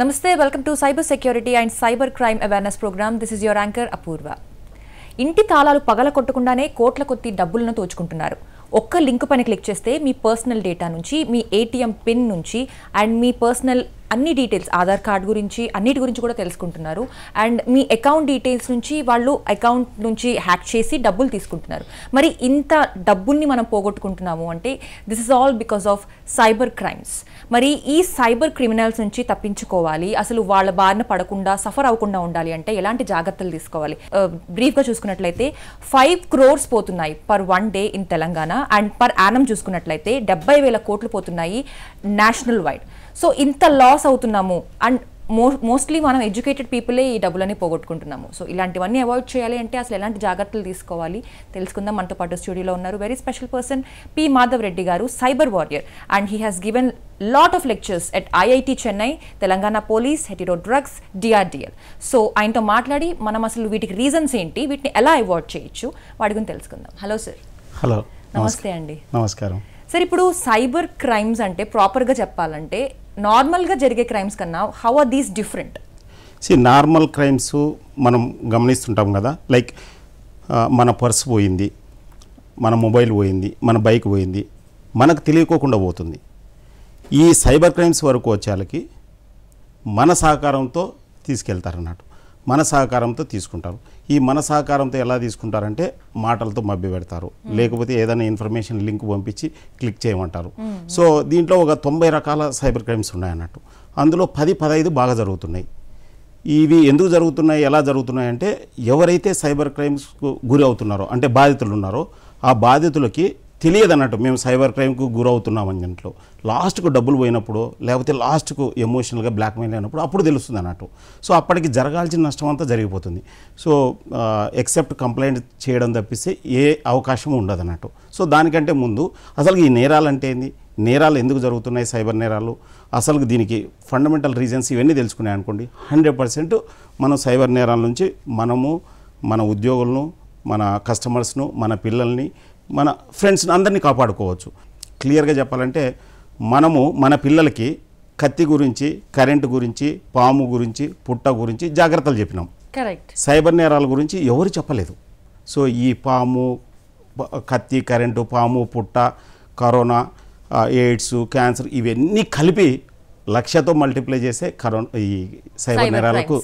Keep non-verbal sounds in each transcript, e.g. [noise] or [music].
నమస్తే welcome to cyber security and cyber crime awareness programme this is your anchor Apoorva ఇంటి తాళాలు పగల కొట్టకుండానే కోట్ల కొద్ది డబ్బులను తోచుకుంటున్నారు ఒక్క లింక్ పైన క్లిక్ చేస్తే మీ పర్సనల్ డేటా నుంచి మీ ఏటీఎం పిన్ నుంచి అండ్ మీ పర్సనల్ అన్ని డీటెయిల్స్ ఆధార్ కార్డ్ గురించి అన్నిటి గురించి కూడా తెలుసుకుంటున్నారు అండ్ మీ అకౌంట్ డీటెయిల్స్ నుంచి వాళ్ళు అకౌంట్ నుంచి హ్యాక్ చేసి డబ్బులు తీసుకుంటున్నారు మరి ఇంత డబ్బుల్ని మనం పోగొట్టుకుంటున్నాము అంటే this is all because of cyber crimes మరి ఈ సైబర్ క్రిమినల్స్ నుంచి తప్పించుకోవాలి అసలు వాళ్ళ బారిన పడకుండా సఫర్ అవ్వకుండా ఉండాలి అంటే ఎలాంటి జాగ్రత్తలు తీసుకోవాలి బ్రీఫ్గా uh, చూసుకున్నట్లయితే ఫైవ్ క్రోర్స్ పోతున్నాయి per one day in Telangana and per annum చూసుకున్నట్లయితే డెబ్బై వేల కోట్లు పోతున్నాయి నేషనల్ వైడ్ సో ఇంత లాస్ అవుతున్నాము అండ్ మోస్ట్లీ మనం ఎడ్యుకేటెడ్ పీపులే ఈ డబ్బులని పోగొట్టుకుంటున్నాము సో ఇలాంటివన్నీ అవాయిడ్ చేయాలి అంటే అసలు ఎలాంటి జాగ్రత్తలు తీసుకోవాలి తెలుసుకుందాం మనతో పాటు స్టూడియోలో ఉన్నారు very special person P Madhav Reddy గారు cyber warrior and he has given lot of lectures at IIT Chennai Telangana police Hetero drugs DRDL so ఆయనతో మాట్లాడి మనం అసలు వీటికి రీజన్స్ ఏంటి వీటిని ఎలా అవాయిడ్ చేయొచ్చు వాటి గురించి తెలుసుకుందాం హలో సార్ హలో నమస్తే అండి నమస్కారం సార్ ఇప్పుడు సైబర్ క్రైమ్స్ అంటే ప్రాపర్గా చెప్పాలంటే నార్మల్గా జరిగే క్రైమ్స్ కన్నా how are these different see normal crimes మనం గమనిస్తుంటాం కదా లైక్ మన పర్స్ పోయింది మన మొబైల్ పోయింది మన బైక్ పోయింది మనకు తెలియకోకుండా పోతుంది ఈ సైబర్ క్రైమ్స్ వరకు వచ్చేళ్ళకి మన సహకారంతో తీసుకెళ్తారన్నట్టు మన సహకారంతో తీసుకుంటారు ఈ మన సహకారంతో ఎలా తీసుకుంటారంటే మాటలతో మభ్య పెడతారు లేకపోతే ఏదైనా ఇన్ఫర్మేషన్ లింక్ పంపించి క్లిక్ చేయమంటారు సో దీంట్లో ఒక తొంభై రకాల సైబర్ క్రైమ్స్ ఉన్నాయన్నట్టు అందులో పది పదహైదు బాగా జరుగుతున్నాయి ఇవి ఎందుకు జరుగుతున్నాయి ఎలా జరుగుతున్నాయి అంటే ఎవరైతే సైబర్ క్రైమ్స్కు గురి అవుతున్నారో అంటే బాధితులు ఉన్నారో ఆ బాధితులకి తెలియదు అన్నట్టు మేము సైబర్ క్రైమ్కు అని దాంట్లో లాస్ట్కు డబ్బులు పోయినప్పుడు లేకపోతే లాస్ట్కు ఎమోషనల్గా బ్లాక్మెయిల్ అయినప్పుడు అప్పుడు తెలుస్తుంది అన్నట్టు సో అప్పటికి జరగాల్సిన నష్టం అంతా జరిగిపోతుంది సో ఎక్సెప్ట్ కంప్లైంట్ చేయడం తప్పిస్తే ఏ అవకాశం ఉండదు అన్నట్టు సో దానికంటే ముందు అసలు ఈ నేరాలు అంటే ఏంది నేరాలు ఎందుకు జరుగుతున్నాయి సైబర్ నేరాలు అసలు దీనికి ఫండమెంటల్ రీజన్స్ ఇవన్నీ తెలుసుకున్నాయి అనుకోండి హండ్రెడ్ మనం సైబర్ నేరాల నుంచి మనము మన ఉద్యోగులను మన కస్టమర్స్ను మన పిల్లల్ని మన ఫ్రెండ్స్ని అందరినీ కాపాడుకోవచ్చు క్లియర్గా చెప్పాలంటే మనము మన పిల్లలకి కత్తి గురించి కరెంటు గురించి పాము గురించి పుట్ట గురించి జాగ్రత్తలు చెప్పినాం కరెక్ట్ సైబర్ నేరాల గురించి ఎవరు చెప్పలేదు సో ఈ పాము కత్తి కరెంటు పాము పుట్ట కరోనా ఎయిడ్స్ క్యాన్సర్ ఇవన్నీ కలిపి లక్షతో మల్టిప్లై చేసే కరోనా ఈ సైబర్ నేరాలకు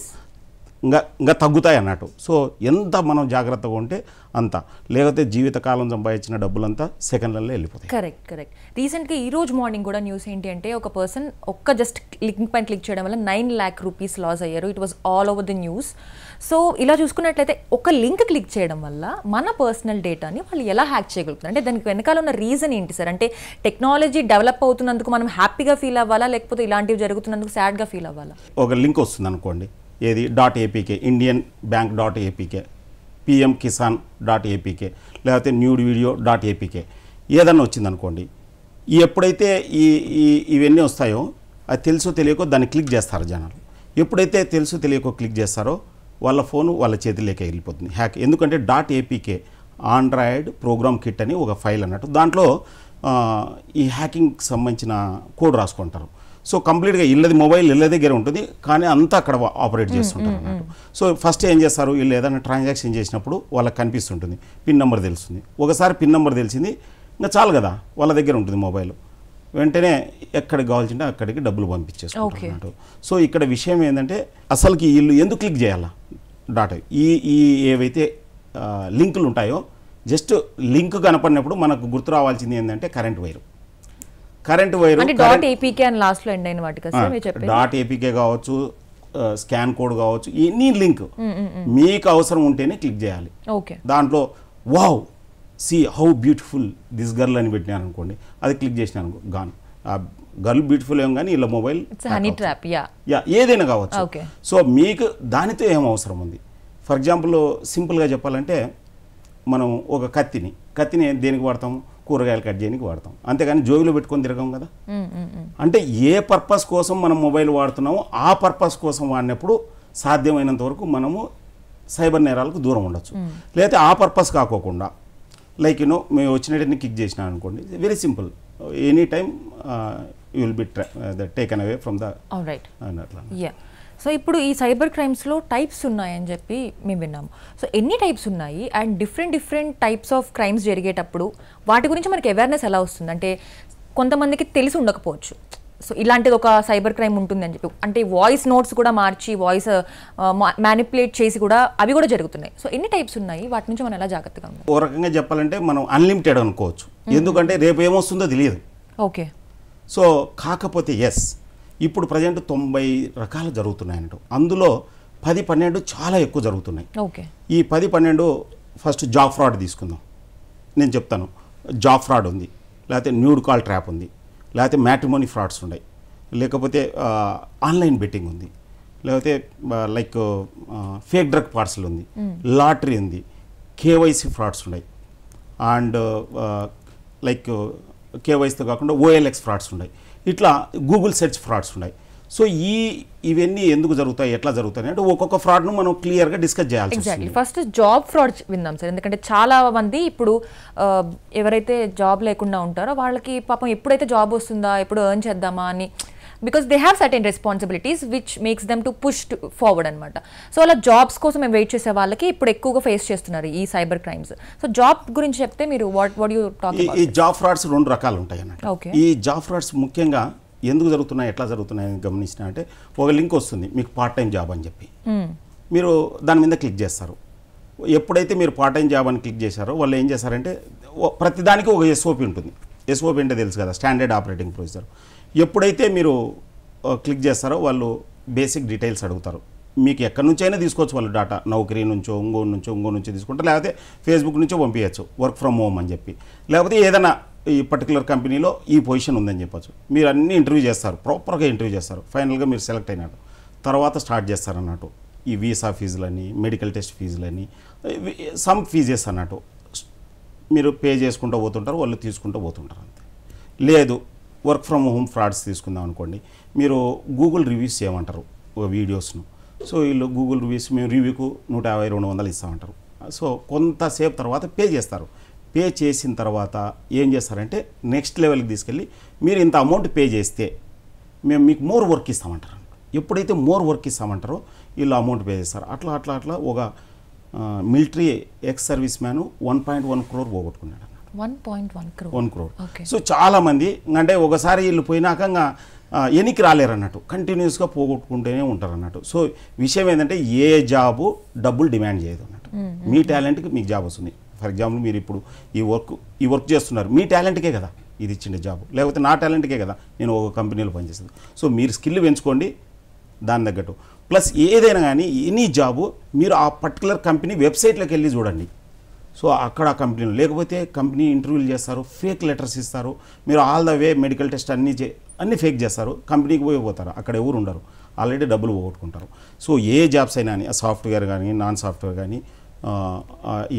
ఇంకా ఇంకా తగ్గుతాయి అన్నట్టు సో ఎంత మనం జాగ్రత్తగా ఉంటే అంత లేకపోతే జీవితకాలం సంపాదించిన డబ్బులంతా సెకండ్లలో వెళ్ళిపోతాయి కరెక్ట్ కరెక్ట్ రీసెంట్గా ఈ రోజు మార్నింగ్ కూడా న్యూస్ ఏంటి అంటే ఒక పర్సన్ ఒక్క జస్ట్ లింక్ పైన క్లిక్ చేయడం వల్ల నైన్ ల్యాక్ రూపీస్ లాస్ అయ్యారు it was all over the news so ఇలా చూసుకున్నట్లయితే ఒక లింక్ క్లిక్ చేయడం వల్ల మన పర్సనల్ డేటాని వాళ్ళు ఎలా హ్యాక్ చేయగలుగుతారు అంటే దానికి వెనకాల ఉన్న రీజన్ ఏంటి సార్ అంటే టెక్నాలజీ డెవలప్ అవుతున్నందుకు మనం హ్యాపీగా ఫీల్ అవ్వాలా లేకపోతే ఇలాంటివి జరుగుతున్నందుకు సాడ్గా ఫీల్ అవ్వాలా ఒక లింక్ వస్తుంది అనుకోండి ఏది dot APK Indian bank dot APK PM Kisan dot APK లేకపోతే న్యూడ్ వీడియో డాట్ ఏపీకే ఏదన్నా వచ్చిందనుకోండి ఎప్పుడైతే ఈ ఇవన్నీ వస్తాయో అది తెలుసో తెలియకో దాన్ని క్లిక్ చేస్తారు జనాలు ఎప్పుడైతే తెలుసు తెలియకో క్లిక్ చేస్తారో వాళ్ళ ఫోను వాళ్ళ చేతిలోకి వెళ్ళిపోతుంది హ్యాక్ ఎందుకంటే dot APK android program kit అని ఒక ఫైల్ అన్నట్టు దాంట్లో ఈ హ్యాకింగ్కి సంబంధించిన కోడ్ రాసుకుంటారు సో కంప్లీట్గా ఇల్లది మొబైల్ ఇళ్ళ దగ్గర ఉంటుంది కానీ అంతా అక్కడ ఆపరేట్ చేస్తుంటారు అన్నట్టు సో ఫస్ట్ ఏం చేస్తారు వీళ్ళు ఏదైనా ట్రాన్సాక్షన్ చేసినప్పుడు వాళ్ళకి కనిపిస్తుంటుంది పిన్ నెంబర్ తెలుస్తుంది ఒకసారి పిన్ నెంబర్ తెలిసింది ఇంకా చాలు కదా వాళ్ళ దగ్గర ఉంటుంది మొబైల్ వెంటనే ఎక్కడికి కావాల్సింటే అక్కడికి డబ్బులు పంపించేసుకుంటున్నారు సో ఇక్కడ విషయం ఏంటంటే అసలుకి వీళ్ళు ఎందుకు క్లిక్ చేయాలా డాటా ఈ ఈ ఏవైతే లింకులు ఉంటాయో జస్ట్ లింక్ కనపడినప్పుడు మనకు గుర్తు రావాల్సింది ఏంటంటే current wire current wire dot APK అని లాస్ట్లో ఎండ్ అయిన డాట్ ఏపీకే కావచ్చు స్కాన్ కోడ్ కావచ్చు ఎనీ లింక్ మీకు అవసరం ఉంటేనే క్లిక్ చేయాలి దాంట్లో wow see how beautiful this girl అని పెట్టినాను అనుకోండి అది క్లిక్ చేసిన అనుకో గాను ఆ గర్ల్ బ్యూటిఫుల్ ఏం కానీ ఇలా మొబైల్ యా ఏదైనా కావచ్చు సో మీకు దానితో ఏం అవసరం ఉంది ఫర్ ఎగ్జాంపుల్ సింపుల్గా చెప్పాలంటే మనం ఒక కత్తిని కత్తిని దేనికి వాడతాము కూరగాయలు కట్ చేయడానికి వాడతాం అంతేగాని జోబిలో పెట్టుకొని తిరగం కదా అంటే ఏ పర్పస్ కోసం మనం మొబైల్ వాడుతున్నామో ఆ పర్పస్ కోసం వాడినప్పుడు సాధ్యమైనంత వరకు మనము సైబర్ నేరాలకు దూరం ఉండొచ్చు లేకపోతే ఆ పర్పస్ కాకోకుండా లైక్ యూనో మేము వచ్చినట్టుని కిక్ చేసినా అనుకోండి very simple any time you will be taken away from the అట్లా సో ఇప్పుడు ఈ సైబర్ క్రైమ్స్లో టైప్స్ ఉన్నాయని చెప్పి మేము విన్నాము సో ఎన్ని టైప్స్ ఉన్నాయి and different different types of crimes జరిగేటప్పుడు వాటి గురించి మనకి అవేర్నెస్ ఎలా వస్తుంది అంటే కొంతమందికి తెలిసి ఉండకపోవచ్చు సో ఇలాంటిది ఒక సైబర్ క్రైమ్ ఉంటుందని చెప్పి అంటే వాయిస్ నోట్స్ కూడా మార్చి వాయిస్ మ్యానిపులేట్ చేసి కూడా అవి కూడా జరుగుతున్నాయి సో ఎన్ని టైప్స్ ఉన్నాయి వాటి నుంచి మనం ఎలా జాగ్రత్తగా ఉండాలి ఓ రకంగా చెప్పాలంటే మనం అన్లిమిటెడ్ అనుకోవచ్చు ఎందుకంటే రేపు ఏమొస్తుందో తెలియదు ఓకే సో కాకపోతే ఎస్ ఇప్పుడు ప్రజెంట్ తొంభై రకాలు జరుగుతున్నాయంట అందులో పది పన్నెండు చాలా ఎక్కువ జరుగుతున్నాయి ఈ పది పన్నెండు ఫస్ట్ జాబ్ ఫ్రాడ్ తీసుకుందాం నేను చెప్తాను జాబ్ ఫ్రాడ్ ఉంది లేకపోతే న్యూడ్ కాల్ ట్రాప్ ఉంది లేకపోతే మ్యాట్రిమోనీ ఫ్రాడ్స్ ఉన్నాయి లేకపోతే ఆన్లైన్ బెట్టింగ్ ఉంది లేకపోతే లైక్ ఫేక్ డ్రగ్ పార్సల్ ఉంది లాటరీ ఉంది కేవైసీ ఫ్రాడ్స్ ఉన్నాయి అండ్ లైక్ కేవైసీతో కాకుండా ఓఎల్ఎక్స్ ఫ్రాడ్స్ ఉన్నాయి ఇట్లా గూగుల్ సెర్చ్ ఫ్రాడ్స్ ఉన్నాయి సో ఈ ఇవన్నీ ఎందుకు జరుగుతాయి ఎట్లా జరుగుతాయి అంటే ఒక్కొక్క ఫ్రాడ్ ను మనం క్లియర్ గా డిస్కస్ చేయాలి ఎగ్జాక్ట్లీ ఫస్ట్ జాబ్ ఫ్రాడ్ విందాం సార్ ఎందుకంటే చాలా మంది ఇప్పుడు ఎవరైతే జాబ్ లేకుండా ఉంటారో వాళ్ళకి పాపం ఎప్పుడైతే జాబ్ వస్తుందా ఎప్పుడు ఎర్న్ చేద్దామా అని because they have certain responsibilities which makes them to push forward అనమాట సో అలా జాబ్స్ కోసం మేము వెయిట్ చేసే వాళ్ళకి ఇప్పుడు ఎక్కువగా ఫేస్ చేస్తున్నారు ఈ సైబర్ క్రైమ్స్ సో జాబ్ గురించి చెప్తే మీరు వాట్ వాట్ యూ టాక్ ఈ జాబ్ ఫ్రాడ్స్ రెండు రకాలు ఉంటాయి అన్నమాట ఓకే ఈ జాబ్ ఫ్రాడ్స్ ముఖ్యంగా ఎందుకు జరుగుతున్నాయి ఎట్లా జరుగుతున్నాయి అని గమనించిన అంటే ఒక లింక్ వస్తుంది మీకు పార్ట్ టైం జాబ్ అని చెప్పి hmm. మీరు దాని మీద క్లిక్ చేస్తారు ఎప్పుడైతే మీరు పార్ట్ టైం జాబ్ అని క్లిక్ చేశారో వాళ్ళు ఏం చేశారంటే ప్రతిదానికి ఒక ఎస్ఓపి ఉంటుంది ఎస్ఓపి అంటే తెలుసు కదా స్టాండర్డ్ ఆపరేటింగ్ ప్రొసీజర్ ఎప్పుడైతే మీరు క్లిక్ చేస్తారో వాళ్ళు బేసిక్ డీటెయిల్స్ అడుగుతారు మీకు ఎక్కడి నుంచైనా తీసుకోవచ్చు వాళ్ళు డాటా నౌకరీ నుంచో ఇంగోడు నుంచో ఇంగో నుంచో తీసుకుంటారు లేకపోతే ఫేస్బుక్ నుంచో పంపించచ్చు వర్క్ ఫ్రమ్ హోమ్ అని చెప్పి లేకపోతే ఏదైనా ఈ పర్టికులర్ కంపెనీలో ఈ పొజిషన్ ఉందని చెప్పచ్చు మీరు అన్ని ఇంటర్వ్యూ చేస్తారు ప్రాపర్గా ఇంటర్వ్యూ చేస్తారు ఫైనల్గా మీరు సెలెక్ట్ అయినట్టు తర్వాత స్టార్ట్ చేస్తారు అన్నట్టు ఈ వీసా ఫీజులని మెడికల్ టెస్ట్ ఫీజులని సమ్ ఫీజెస్ అన్నట్టు మీరు పే చేసుకుంటూ పోతుంటారు వాళ్ళు తీసుకుంటూ పోతుంటారు అంతే లేదు వర్క్ ఫ్రమ్ హోమ్ ఫ్రాడ్స్ తీసుకుందాం అనుకోండి మీరు గూగుల్ రివ్యూస్ చేయమంటారు వీడియోస్ను సో వీళ్ళు గూగుల్ రివ్యూస్ మేము రివ్యూకు నూట యాభై రెండు వందలు ఇస్తామంటారు సో కొంతసేపు తర్వాత పే చేస్తారు పే చేసిన తర్వాత ఏం చేస్తారంటే నెక్స్ట్ లెవెల్కి తీసుకెళ్ళి మీరు ఇంత అమౌంట్ పే చేస్తే మేము మీకు మోర్ వర్క్ ఇస్తామంటారు ఎప్పుడైతే మోర్ వర్క్ ఇస్తామంటారో వీళ్ళు అమౌంట్ పే చేస్తారు అట్లా అట్లా అట్లా ఒక military ex service man one point one crore పోగొట్టుకున్నాడు వన్ క్రోర్ సో చాలామంది అంటే ఒకసారి వీళ్ళు పోయినాక ఎనికి రాలేరు అన్నట్టు కంటిన్యూస్గా పోగొట్టుకుంటూనే ఉంటారు అన్నట్టు సో విషయం ఏంటంటే ఏ జాబు డబ్బులు డిమాండ్ చేయదు అన్నట్టు మీ టాలెంట్కి మీకు జాబ్ వస్తుంది ఫర్ ఎగ్జాంపుల్ మీరు ఇప్పుడు ఈ వర్క్ ఈ వర్క్ చేస్తున్నారు మీ టాలెంట్కే కదా ఇది ఇచ్చిండే జాబ్ లేకపోతే నా టాలెంట్కే కదా నేను ఒక కంపెనీలో పనిచేస్తుంది సో మీరు స్కిల్ పెంచుకోండి దాని తగ్గట్టు ప్లస్ ఏదైనా కానీ ఎనీ జాబు మీరు ఆ పర్టికులర్ కంపెనీ వెబ్సైట్లోకి వెళ్ళి చూడండి సో అక్కడ కంపెనీలు లేకపోతే కంపెనీ ఇంటర్వ్యూలు చేస్తారు ఫేక్ లెటర్స్ ఇస్తారు మీరు all the way medical test అన్నీ చే అన్నీ ఫేక్ చేస్తారు కంపెనీకి పోయి పోతారు అక్కడ ఎవరు ఉండరు ఆల్రెడీ డబ్బులు పోగొట్టుకుంటారు సో ఏ జాబ్స్ అయినా కానీ సాఫ్ట్వేర్ కానీ నాన్ సాఫ్ట్వేర్ కానీ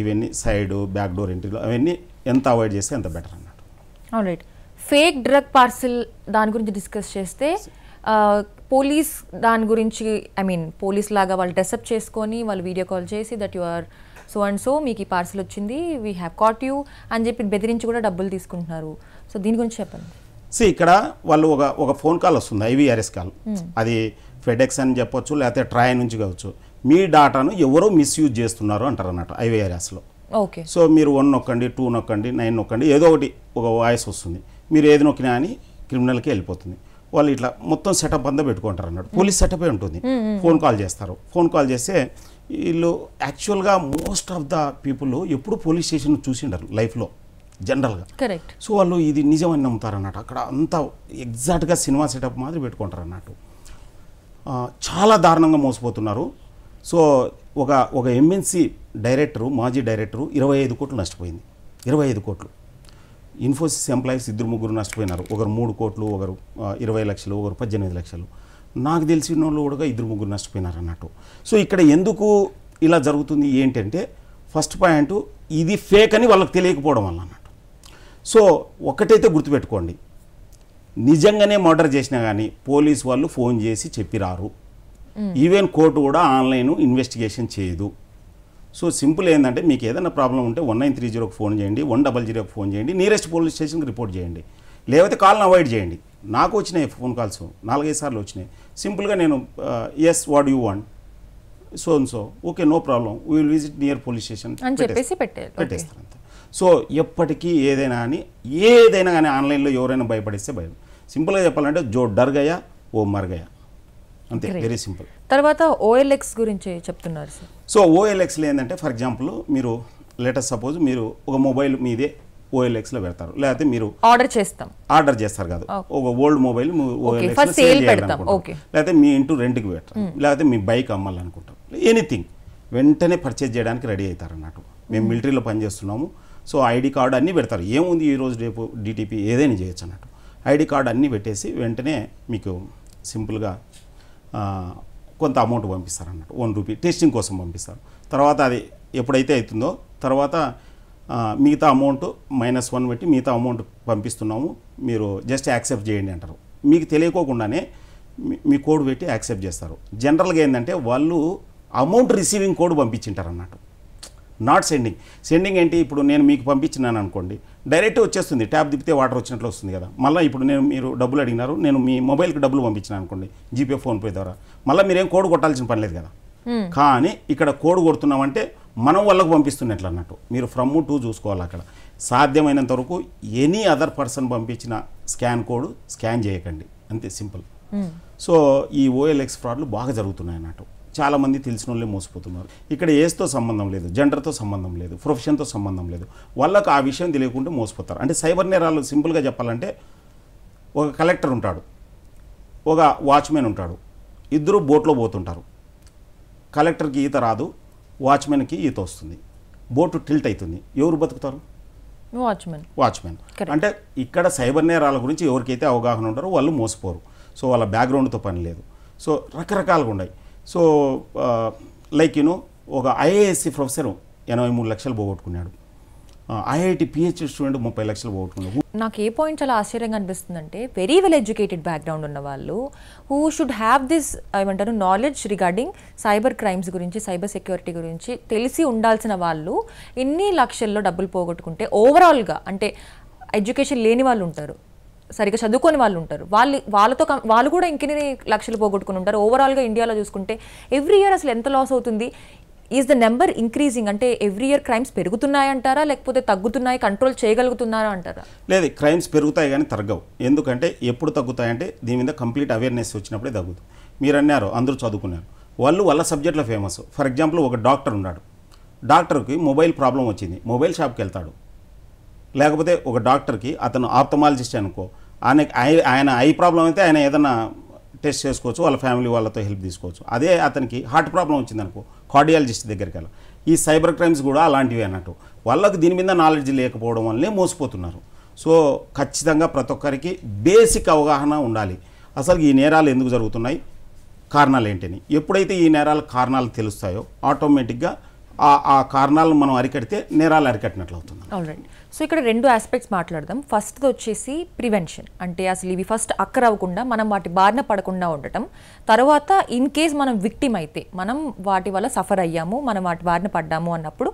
ఇవన్నీ సైడ్ బ్యాక్ డోర్ ఎంట్రీలు అవన్నీ ఎంత అవాయిడ్ చేస్తే అంత బెటర్ అన్నట్టు రైట్ ఫేక్ డ్రగ్ పార్సిల్ దాని గురించి డిస్కస్ చేస్తే పోలీస్ దాని గురించి ఐ మీన్ పోలీస్ లాగా వాళ్ళు డ్రెస్అప్ చేసుకొని వాళ్ళు వీడియో కాల్ చేసి that you are so and so మీకు ఈ పార్సల్ వచ్చింది వీ హ్యావ్ కాట్ యూ అని చెప్పి బెదిరించి కూడా డబ్బులు తీసుకుంటున్నారు సో దీని గురించి చెప్పండి సో ఇక్కడ వాళ్ళు ఒక ఒక ఫోన్ కాల్ వస్తుంది ఐవీఆర్ఎస్ కాల్ hmm. అది ఫెడెక్స్ అని చెప్పొచ్చు లేకపోతే ట్రాయ్ నుంచి కావచ్చు మీ డాటాను ఎవరో మిస్యూజ్ చేస్తున్నారు అంటారు అన్నమాట ఐవీఆర్ఎస్లో ఓకే సో మీరు వన్ నొక్కండి టూ నొక్కండి నైన్ నొక్కండి ఏదో ఒకటి ఒక వాయిస్ వస్తుంది మీరు ఏది నొక్కినా అని క్రిమినల్కి వెళ్ళిపోతుంది వాళ్ళు ఇట్లా మొత్తం సెటప్ అంతా పెట్టుకుంటారు అన్నాడు పోలీస్ సెటప్ ఉంటుంది ఫోన్ hmm, కాల్ hmm. చేస్తారు ఫోన్ కాల్ చేస్తే వీళ్ళు యాక్చువల్గా మోస్ట్ ఆఫ్ ద పీపుల్ ఎప్పుడు పోలీస్ స్టేషన్ చూసిండరు లైఫ్లో జనరల్గా కరెక్ట్ సో వాళ్ళు ఇది నిజం అని నమ్ముతారు అన్నట్టు అక్కడ అంతా ఎగ్జాక్ట్గా సినిమా సెటప్ మాదిరి పెట్టుకుంటారు అన్నట్టు చాలా దారుణంగా మోసపోతున్నారు సో ఒక ఒక ఎంఎన్సీ డైరెక్టరు మాజీ డైరెక్టరు ఇరవై ఐదు కోట్లు నష్టపోయింది ఇరవై ఐదు కోట్లు ఇన్ఫోసిస్ ఎంప్లాయీస్ ఇద్దరు ముగ్గురు నష్టపోయినారు ఒకరు మూడు కోట్లు ఒకరు ఇరవై లక్షలు ఒకరు పద్దెనిమిది లక్షలు నాకు తెలిసిన వాళ్ళు కూడా ఇద్దరు ముగ్గురు నష్టపోయినారు అన్నట్టు సో ఇక్కడ ఎందుకు ఇలా జరుగుతుంది ఏంటంటే ఫస్ట్ పాయింట్ ఇది ఫేక్ అని వాళ్ళకి తెలియకపోవడం వల్ల అన్నట్టు సో ఒకటైతే గుర్తుపెట్టుకోండి నిజంగానే మర్డర్ చేసినా కానీ పోలీస్ వాళ్ళు ఫోన్ చేసి చెప్పిరారు ఈవెన్ కోర్టు కూడా ఆన్లైన్ ఇన్వెస్టిగేషన్ చేయదు సో సింపుల్ ఏంటంటే మీకు ఏదైనా ప్రాబ్లం ఉంటే వన్ నైన్ త్రీ జీరోకి ఫోన్ చేయండి వన్ డబల్ జీరోకి ఫోన్ చేయండి నియరెస్ట్ పోలీస్ స్టేషన్కి రిపోర్ట్ చేయండి లేకపోతే కాల్ని అవాయిడ్ చేయండి నాకు వచ్చినాయి ఫోన్ కాల్స్ నాలుగైదు సార్లు వచ్చినాయి సింపుల్గా నేను yes what you want so so okay no problem we will visit near police station పెట్టేస్తారు సో ఎప్పటికీ ఏదైనా అని ఏదైనా కానీ ఆన్లైన్లో ఎవరైనా భయపడిస్తే భయం సింపుల్గా చెప్పాలంటే జో డర్గయా ఓ మర్గయా అంతే వెరీ సింపుల్ తర్వాత ఓఎల్ఎక్స్ గురించి చెప్తున్నారు సో ఓఎల్ఎక్స్లో ఏంటంటే ఫర్ ఎగ్జాంపుల్ మీరు లేటెస్ట్ సపోజ్ మీరు ఒక మొబైల్ మీదే ఓఎల్ఎక్స్లో పెడతారు లేకపోతే మీరు ఆర్డర్ చేస్తాం ఆర్డర్ చేస్తారు కాదు ఒక ఓల్డ్ మొబైల్ లేకపోతే మీ ఇంటూ రెంట్కి పెట్టారు లేకపోతే మీ బైక్ అమ్మాలనుకుంటారు ఎనీథింగ్ వెంటనే పర్చేజ్ చేయడానికి రెడీ అవుతారు అన్నట్టు మేము మిలిటరీలో పనిచేస్తున్నాము సో ఐడి కార్డు అన్నీ పెడతారు ఏముంది ఈరోజు రేపు డిటిపి ఏదైనా చేయొచ్చు అన్నట్టు ఐడి కార్డు అన్నీ పెట్టేసి వెంటనే మీకు సింపుల్గా కొంత అమౌంట్ పంపిస్తారు అన్నట్టు వన్ రూపీ టెస్టింగ్ కోసం పంపిస్తారు తర్వాత అది ఎప్పుడైతే అవుతుందో తర్వాత మిగతా అమౌంట్ మైనస్ వన్ పెట్టి మిగతా అమౌంట్ పంపిస్తున్నాము మీరు జస్ట్ యాక్సెప్ట్ చేయండి అంటారు మీకు తెలియకోకుండానే మీ కోడ్ పెట్టి యాక్సెప్ట్ చేస్తారు జనరల్గా ఏంటంటే వాళ్ళు అమౌంట్ రిసీవింగ్ కోడ్ పంపించింటారు అన్నట్టు నాట్ సెండింగ్ సెండింగ్ ఏంటి ఇప్పుడు నేను మీకు పంపించినాను అనుకోండి డైరెక్ట్ వచ్చేస్తుంది ట్యాప్ తిప్పితే వాటర్ వచ్చినట్లు వస్తుంది కదా మళ్ళీ ఇప్పుడు నేను మీరు డబ్బులు అడిగినారు నేను మీ మొబైల్కి డబ్బులు పంపించిన అనుకోండి జీపే ఫోన్పే ద్వారా మళ్ళీ మీరేం కోడ్ కొట్టాల్సిన పని లేదు కదా కానీ ఇక్కడ కోడ్ కొడుతున్నామంటే మనం వాళ్ళకు పంపిస్తున్నట్లు అన్నట్టు మీరు ఫ్రమ్ టు చూసుకోవాలి అక్కడ సాధ్యమైనంత వరకు ఎనీ అదర్ పర్సన్ పంపించిన స్కాన్ కోడ్ స్కాన్ చేయకండి అంతే సింపుల్ hmm. సో ఈ ఓఎల్ఎక్స్ ఫ్రాడ్లు బాగా జరుగుతున్నాయి అన్నట్టు చాలామంది తెలిసిన వాళ్ళే మోసపోతున్నారు ఇక్కడ ఏజ్తో సంబంధం లేదు జెండర్తో సంబంధం లేదు ప్రొఫెషన్తో సంబంధం లేదు వాళ్ళకు ఆ విషయం తెలియకుండా మోసపోతారు అంటే సైబర్ నేరాలు సింపుల్గా చెప్పాలంటే ఒక కలెక్టర్ ఉంటాడు ఒక వాచ్మెన్ ఉంటాడు ఇద్దరు బోట్లో పోతుంటారు కలెక్టర్కి ఈత రాదు వాచ్మెన్కి ఈత వస్తుంది బోటు టిల్ట్ అవుతుంది ఎవరు బతుకుతారు వాచ్మెన్ వాచ్మెన్ అంటే ఇక్కడ సైబర్ నేరాల గురించి ఎవరికైతే అవగాహన ఉండరో వాళ్ళు మోసపోరు సో వాళ్ళ బ్యాక్గ్రౌండ్తో పని లేదు సో రకరకాలుగా ఉన్నాయి సో లైక్ యూనో ఒక ఐఏఎస్సి ప్రొఫెసర్ ఎనభై మూడు లక్షలు పోగొట్టుకున్నాడు ఐఐటి పిహెచ్డి స్టూడెంట్ ముప్పై లక్షలు పోగొట్టుకున్నారు నాకు ఏ పాయింట్ చాలా ఆశ్చర్యంగా అనిపిస్తుందంటే వెరీ వెల్ ఎడ్యుకేటెడ్ బ్యాక్గ్రౌండ్ ఉన్న వాళ్ళు హూ షుడ్ హ్యావ్ దిస్ ఏమంటారు నాలెడ్జ్ రిగార్డింగ్ సైబర్ క్రైమ్స్ గురించి సైబర్ సెక్యూరిటీ గురించి తెలిసి ఉండాల్సిన వాళ్ళు ఎన్ని లక్షల్లో డబ్బులు పోగొట్టుకుంటే ఓవరాల్గా అంటే ఎడ్యుకేషన్ లేని వాళ్ళు ఉంటారు సరిగ్గా చదువుకొని వాళ్ళు ఉంటారు వాళ్ళు వాళ్ళతో వాళ్ళు కూడా ఇంకెన్ని లక్షలు పోగొట్టుకుని ఉంటారు ఓవరాల్గా ఇండియాలో చూసుకుంటే ఎవ్రీ ఇయర్ అసలు ఎంత లాస్ అవుతుంది ఈజ్ ద నెంబర్ ఇంక్రీజింగ్ అంటే ఎవ్రీ ఇయర్ క్రైమ్స్ పెరుగుతున్నాయి అంటారా లేకపోతే తగ్గుతున్నాయి కంట్రోల్ చేయగలుగుతున్నారా అంటారా లేదు క్రైమ్స్ పెరుగుతాయి కానీ తగ్గవు ఎందుకంటే ఎప్పుడు తగ్గుతాయంటే దీని మీద కంప్లీట్ అవేర్నెస్ వచ్చినప్పుడే తగ్గుతుంది మీరు అన్నారు అందరూ చదువుకున్నారు వాళ్ళు వాళ్ళ సబ్జెక్ట్లో ఫేమస్ ఫర్ ఎగ్జాంపుల్ ఒక డాక్టర్ ఉన్నాడు డాక్టర్కి మొబైల్ ప్రాబ్లం వచ్చింది మొబైల్ షాప్కి వెళ్తాడు లేకపోతే ఒక డాక్టర్కి అతను ఆప్తమాలజిస్ట్ అనుకో ఆయన ఆయన ఐ ప్రాబ్లం అయితే ఆయన ఏదైనా టెస్ట్ చేసుకోవచ్చు వాళ్ళ ఫ్యామిలీ వాళ్ళతో హెల్ప్ తీసుకోవచ్చు అదే అతనికి హార్ట్ ప్రాబ్లం వచ్చింది అనుకో కార్డియాలజిస్ట్ దగ్గరికి వెళ్ళాలి ఈ సైబర్ క్రైమ్స్ కూడా అలాంటివి అన్నట్టు వాళ్ళకు దీని మీద నాలెడ్జ్ లేకపోవడం వల్లనే మోసపోతున్నారు సో ఖచ్చితంగా ప్రతి ఒక్కరికి బేసిక్ అవగాహన ఉండాలి అసలు ఈ నేరాలు ఎందుకు జరుగుతున్నాయి కారణాలు ఏంటని ఎప్పుడైతే ఈ నేరాల కారణాలు తెలుస్తాయో ఆటోమేటిక్గా ఆ కారణాలను మనం అరికడితే నేరాలు అరికట్టినట్లు అవుతుంది సో ఇక్కడ రెండు ఆస్పెక్ట్స్ మాట్లాడదాం ఫస్ట్ వచ్చేసి ప్రివెన్షన్ అంటే అసలు ఇవి ఫస్ట్ అక్కరవ్వకుండా మనం వాటి బారిన పడకుండా ఉండటం తర్వాత ఇన్ కేస్ మనం విక్టిమ్ అయితే మనం వాటి వల్ల సఫర్ అయ్యాము మనం వాటి బారిన పడ్డాము అన్నప్పుడు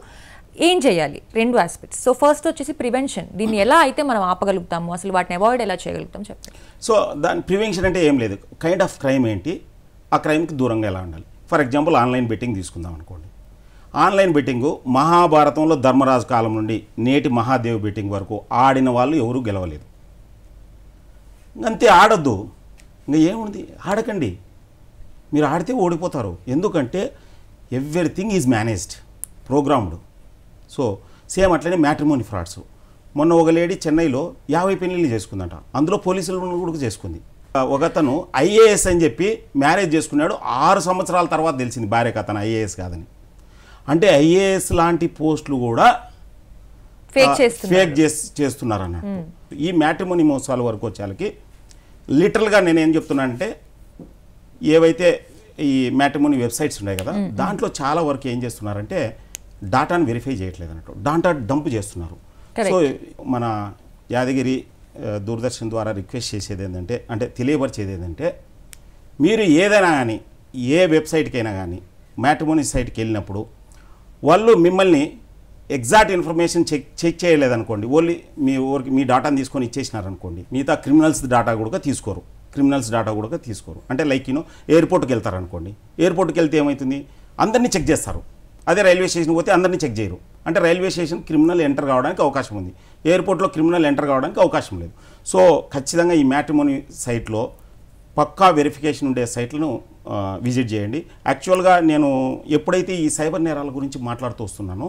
ఏం చేయాలి రెండు ఆస్పెక్ట్స్ సో ఫస్ట్ వచ్చేసి ప్రివెన్షన్ దీన్ని ఎలా అయితే మనం ఆపగలుగుతాము అసలు వాటిని అవాయిడ్ ఎలా చేయగలుగుతాం చెప్పండి సో దాని ప్రివెన్షన్ అంటే ఏం లేదు కైండ్ ఆఫ్ క్రైమ్ ఏంటి ఆ క్రైమ్కి దూరంగా ఎలా ఉండాలి ఫర్ ఎగ్జాంపుల్ ఆన్లైన్ బెట్టింగ్ తీసుకుందాం అనుకోండి ఆన్లైన్ బెట్టింగు మహాభారతంలో ధర్మరాజు కాలం నుండి నేటి మహాదేవ్ బెట్టింగ్ వరకు ఆడిన వాళ్ళు ఎవరూ గెలవలేదు అంతే ఆడొద్దు ఇంకా ఏముంది ఆడకండి మీరు ఆడితే ఓడిపోతారు ఎందుకంటే everything is managed programmed so same అట్లనే మ్యాట్రిమోని ఫ్రాడ్స్ మొన్న ఒక లేడీ చెన్నైలో యాభై పెళ్ళిళ్ళు చేసుకుందంట అందులో పోలీసులు కూడా చేసుకుంది ఒక అతను ఐఏఎస్ అని చెప్పి మ్యారేజ్ చేసుకున్నాడు ఆరు సంవత్సరాల తర్వాత తెలిసింది భార్య కథను ఐఏఎస్ కాదని అంటే ఐఏఎస్ లాంటి పోస్టులు కూడా ఫేక్ చేస్తున్నారు అన్నట్టు hmm. ఈ మ్యాట్రిమోని మోసాల వరకు వచ్చేకి లిటరల్గా నేను చెప్తున్నా అంటే ఏవైతే ఈ మ్యాట్రిమోని వెబ్సైట్స్ ఉన్నాయి కదా hmm. దాంట్లో చాలా వరకు ఏం చేస్తున్నారంటే డాటాను వెరిఫై చేయట్లేదు అన్నట్టు డాటా డంప్ చేస్తున్నారు సో మన యాదగిరి దూరదర్శన్ ద్వారా రిక్వెస్ట్ చేసేది ఏంటంటే అంటే తెలియపరిచేది ఏంటంటే మీరు ఏదైనా కానీ ఏ వెబ్సైట్కైనా కానీ మ్యాట్రిమోని సైట్కి వెళ్ళినప్పుడు వాళ్ళు మిమ్మల్ని ఎగ్జాక్ట్ ఇన్ఫర్మేషన్ చెక్ చెక్ చేయలేదనుకోండి ఓన్లీ మీ ఊరికి మీ డాటాని తీసుకొని ఇచ్చేసినారనుకోండి మిగతా క్రిమినల్స్ డాటా కూడా తీసుకోరు క్రిమినల్స్ డాటా కూడా తీసుకోరు అంటే లైక్ యూనో ఎయిర్పోర్ట్కి వెళ్తారనుకోండి ఎయిర్పోర్ట్కి వెళ్తే ఏమవుతుంది అందరినీ చెక్ చేస్తారు అదే రైల్వే స్టేషన్ పోతే అందరినీ చెక్ చేయరు అంటే రైల్వే స్టేషన్ క్రిమినల్ ఎంటర్ కావడానికి అవకాశం ఉంది ఎయిర్పోర్ట్లో క్రిమినల్ ఎంటర్ కావడానికి అవకాశం లేదు సో ఖచ్చితంగా ఈ మ్యాట్రిమోని సైట్లో పక్కా వెరిఫికేషన్ ఉండే సైట్లను విజిట్ చేయండి యాక్చువల్గా నేను ఎప్పుడైతే ఈ సైబర్ నేరాల గురించి మాట్లాడుతూ వస్తున్నానో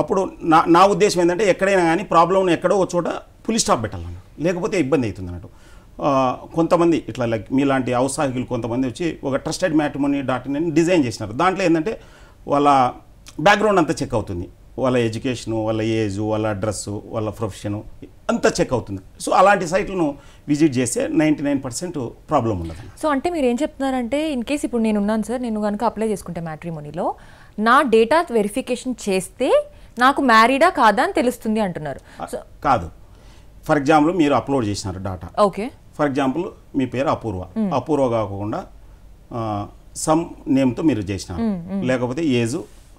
అప్పుడు నా నా ఉద్దేశం ఏంటంటే ఎక్కడైనా కానీ ప్రాబ్లం ఎక్కడో ఒక చోట పులి స్టాప్ పెట్టాలన్నాడు లేకపోతే ఇబ్బంది అవుతుంది అన్నట్టు కొంతమంది ఇట్లా లైక్ మీలాంటి ఔత్సాహికులు కొంతమంది వచ్చి ఒక ట్రస్టెడ్ మ్యాట్రిమోనీ డాట్ ఇన్ అని డిజైన్ చేసినారు దాంట్లో ఏంటంటే వాళ్ళ బ్యాక్గ్రౌండ్ అంతా చెక్ అవుతుంది వాళ్ళ ఎడ్యుకేషను వాళ్ళ ఏజ్ వాళ్ళ అడ్రస్సు వాళ్ళ ప్రొఫెషను అంతా చెక్ అవుతుంది సో అలాంటి సైట్లను విజిట్ చేస్తే నైంటీ నైన్ పర్సెంట్ ప్రాబ్లం ఉండదు సో అంటే మీరు ఏం చెప్తున్నారంటే ఇన్ కేసు ఇప్పుడు నేను ఉన్నాను సార్ నేను కనుక అప్లై చేసుకుంటే మ్యాట్రిమోనీలో నా డేటా వెరిఫికేషన్ చేస్తే నాకు మ్యారీడా కాదా అని తెలుస్తుంది అంటున్నారు కాదు ఫర్ ఎగ్జాంపుల్ మీరు అప్లోడ్ చేసినారు డాటా ఓకే ఫర్ ఎగ్జాంపుల్ మీ పేరు అపూర్వ అపూర్వ కాకుండా సమ్ నేమ్తో మీరు చేసినారు లేకపోతే ఏజ్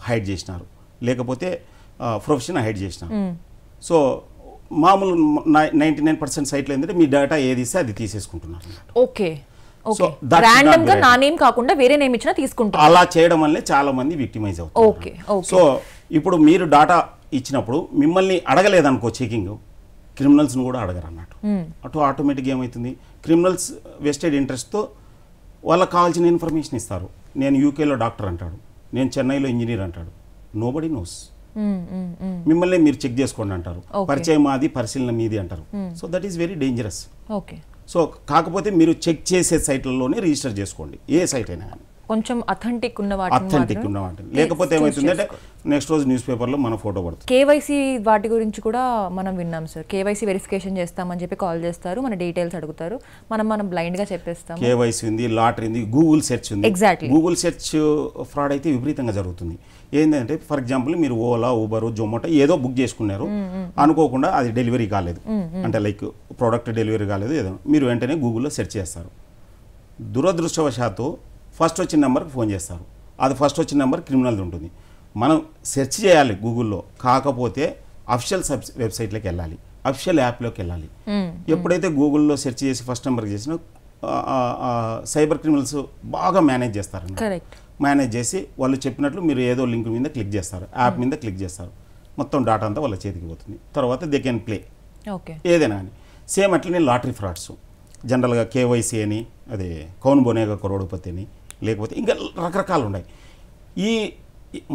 హైడ్ చేసినారు లేకపోతే ప్రొఫెషన్ హైడ్ చేసిన సో మామూలు నైంటీ నైన్ పర్సెంట్ సైట్లు ఏంటంటే మీ డేటా ఏది ఇస్తే అది తీసేసుకుంటున్నారు ఓకే నేమ్ కాకుండా వేరే నేమ్ అలా చేయడం వల్లే చాలా మంది విక్టిమైజ్ అవుతారు సో ఇప్పుడు మీరు డాటా ఇచ్చినప్పుడు మిమ్మల్ని అడగలేదనుకో చెకింగ్ క్రిమినల్స్ కూడా అడగరు అన్నట్టు అటు ఆటోమేటిక్ ఏమైతుంది క్రిమినల్స్ వేస్టెడ్ ఇంట్రెస్ట్తో వాళ్ళకి కావాల్సిన ఇన్ఫర్మేషన్ ఇస్తారు నేను యూకేలో డాక్టర్ అంటాడు నేను చెన్నైలో ఇంజనీర్ అంటాడు నోబడి నోస్ మిమ్మల్ని మీరు చెక్ చేసుకోండి అంటారు పరిచయం మాది పరిశీలన మీది అంటారు so that is very dangerous so కాకపోతే మీరు చెక్ చేసే సైట్లలోనే రిజిస్టర్ చేసుకోండి ఏ సైట్ అయినా కానీ కొంచెం అథెంటిక్ ఉన్న అథెంటిక్ ఉన్న వాటిని లేకపోతే ఏమవుతుందంటే నెక్స్ట్ రోజు న్యూస్ పేపర్లో మన ఫోటో పడుతుంది కేవైసీ వాటి గురించి కూడా మనం విన్నాం సార్ కేవైసీ వెరిఫికేషన్ చేస్తామని చెప్పి కాల్ చేస్తారు మన డీటెయిల్స్ అడుగుతారు మనం మనం బ్లైండ్గా చెప్పేస్తాం కేవైసీ ఉంది లాటరీ ఉంది గూగుల్ సెర్చ్ ఉంది ఎగ్జాక్ట్లీ గూగుల్ సెర్చ్ ఫ్రాడ్ అయితే విపరీతంగా జరుగుతుంది ఏంటంటే ఫర్ ఎగ్జాంపుల్ మీరు ఓలా ఊబర్ జొమాటో ఏదో బుక్ చేసుకున్నారు అనుకోకుండా అది డెలివరీ కాలేదు అంటే లైక్ ప్రోడక్ట్ డెలివరీ కాలేదు ఏదో మీరు వెంటనే గూగుల్లో సెర్చ్ చేస్తారు దురదృష్టవశాత్తు ఫస్ట్ వచ్చిన నెంబర్కి ఫోన్ చేస్తారు అది ఫస్ట్ వచ్చిన నెంబర్ క్రిమినల్ది ఉంటుంది మనం సెర్చ్ చేయాలి గూగుల్లో కాకపోతే అఫిషియల్ సబ్ వెబ్సైట్లోకి వెళ్ళాలి అఫిషియల్ యాప్లోకి వెళ్ళాలి ఎప్పుడైతే గూగుల్లో సెర్చ్ చేసి ఫస్ట్ నెంబర్కి చేసినా సైబర్ క్రిమినల్స్ బాగా మేనేజ్ చేస్తారు మేనేజ్ చేసి వాళ్ళు చెప్పినట్లు మీరు ఏదో లింక్ మీద క్లిక్ చేస్తారు యాప్ మీద క్లిక్ చేస్తారు మొత్తం డాటా అంతా వాళ్ళ చేతికి పోతుంది తర్వాత దే కెన్ ప్లే ఏదైనా అని సేమ్ అట్లనే లాటరీ ఫ్రాడ్స్ జనరల్గా కేవైసీ అని అదే కౌన్ బొనేగా కరోడపతి అని లేకపోతే ఇంకా రకరకాలు ఉన్నాయి ఈ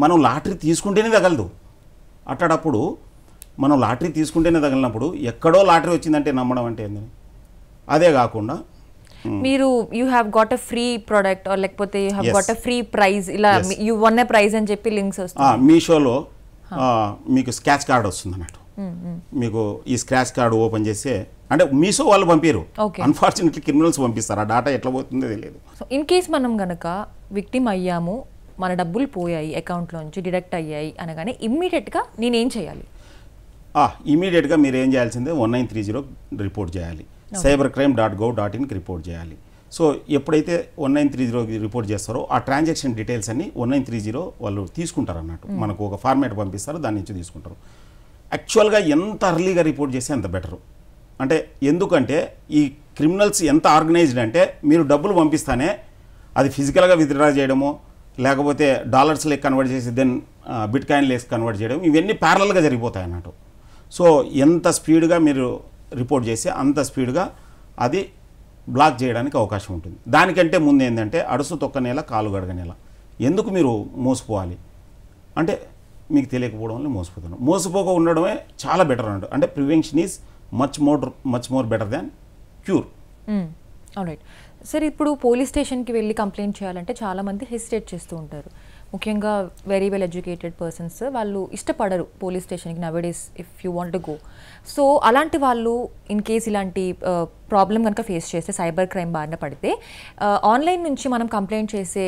మనం లాటరీ తీసుకుంటేనే తగలదు అట్టడప్పుడు మనం లాటరీ తీసుకుంటేనే తగిలినప్పుడు ఎక్కడో లాటరీ వచ్చిందంటే నమ్మడం అంటే ఏంది అదే కాకుండా మీరు you have got a free product లేకపోతే you have got a free prize ఇలా యూ వన్ ఏ ప్రైజ్ అని చెప్పి లింక్స్ వస్తాయి మీషోలో మీకు స్కాచ్ కార్డ్ వస్తుంది అన్నట్టు మీకు ఈ స్క్రాచ్ కార్డు ఓపెన్ చేస్తే అంటే మీషో వాళ్ళు పంపారు అన్ఫార్చునేట్లీ క్రిమినల్స్ పంపిస్తారు ఆ డాటా ఎట్లా పోతుందో తెలియదు ఇన్ కేస్ మనం గనక విక్టిమ్ అయ్యాము మన డబ్బులు పోయాయి అకౌంట్లో నుంచి డిడక్ట్ అయ్యాయి అనగానే ఇమ్మీడియట్గా ఏం చేయాలి ఇమీడియట్గా మీరు ఏం చేయాల్సిందే one nine three zero report చేయాలి cyber crime dot gov dot ఇన్కి రిపోర్ట్ చేయాలి సో ఎప్పుడైతే one nine three zero report చేస్తారో ఆ ట్రాన్సాక్షన్ డీటెయిల్స్ అన్ని వన్ నైన్ త్రీ జీరో వాళ్ళు తీసుకుంటారు అన్నట్టు hmm. మనకు ఒక ఫార్మాట్ పంపిస్తారు దాని నుంచి తీసుకుంటారు యాక్చువల్గా ఎంత అర్లీగా రిపోర్ట్ చేస్తే అంత బెటరు అంటే ఎందుకంటే ఈ క్రిమినల్స్ ఎంత ఆర్గనైజ్డ్ అంటే మీరు డబ్బులు పంపిస్తానే అది ఫిజికల్గా విత్డ్రా చేయడము లేకపోతే డాలర్స్ లేక కన్వర్ట్ చేసి then bitcoins convert చేయడం ఇవన్నీ ప్యారలల్గా జరిగిపోతాయి అన్నట్టు సో ఎంత స్పీడ్గా మీరు రిపోర్ట్ చేస్తే అంత స్పీడ్గా అది బ్లాక్ చేయడానికి అవకాశం ఉంటుంది దానికంటే ముందు ఏంటంటే అడుసు తొక్క నెల కాలు గడగ నెల ఎందుకు మీరు మోసపోవాలి అంటే మీకు తెలియకపోవడం వల్ల మోసపోతున్నాం మోసపోక ఉండడమే చాలా బెటర్ అన్నట్టు అంటే prevention is much more much more better than cure right sir ఇప్పుడు పోలీస్ స్టేషన్కి వెళ్ళి కంప్లైంట్ చేయాలంటే చాలామంది హెసిటేట్ చేస్తూ ఉంటారు ముఖ్యంగా వెరీ వెల్ ఎడ్యుకేటెడ్ పర్సన్స్ వాళ్ళు ఇష్టపడరు పోలీస్ స్టేషన్కి days if you want go so అలాంటి వాళ్ళు ఇన్ కేస్ ఇలాంటి ప్రాబ్లం కనుక ఫేస్ చేస్తే సైబర్ క్రైమ్ బారిన పడితే ఆన్లైన్ uh, నుంచి మనం కంప్లైంట్ చేసే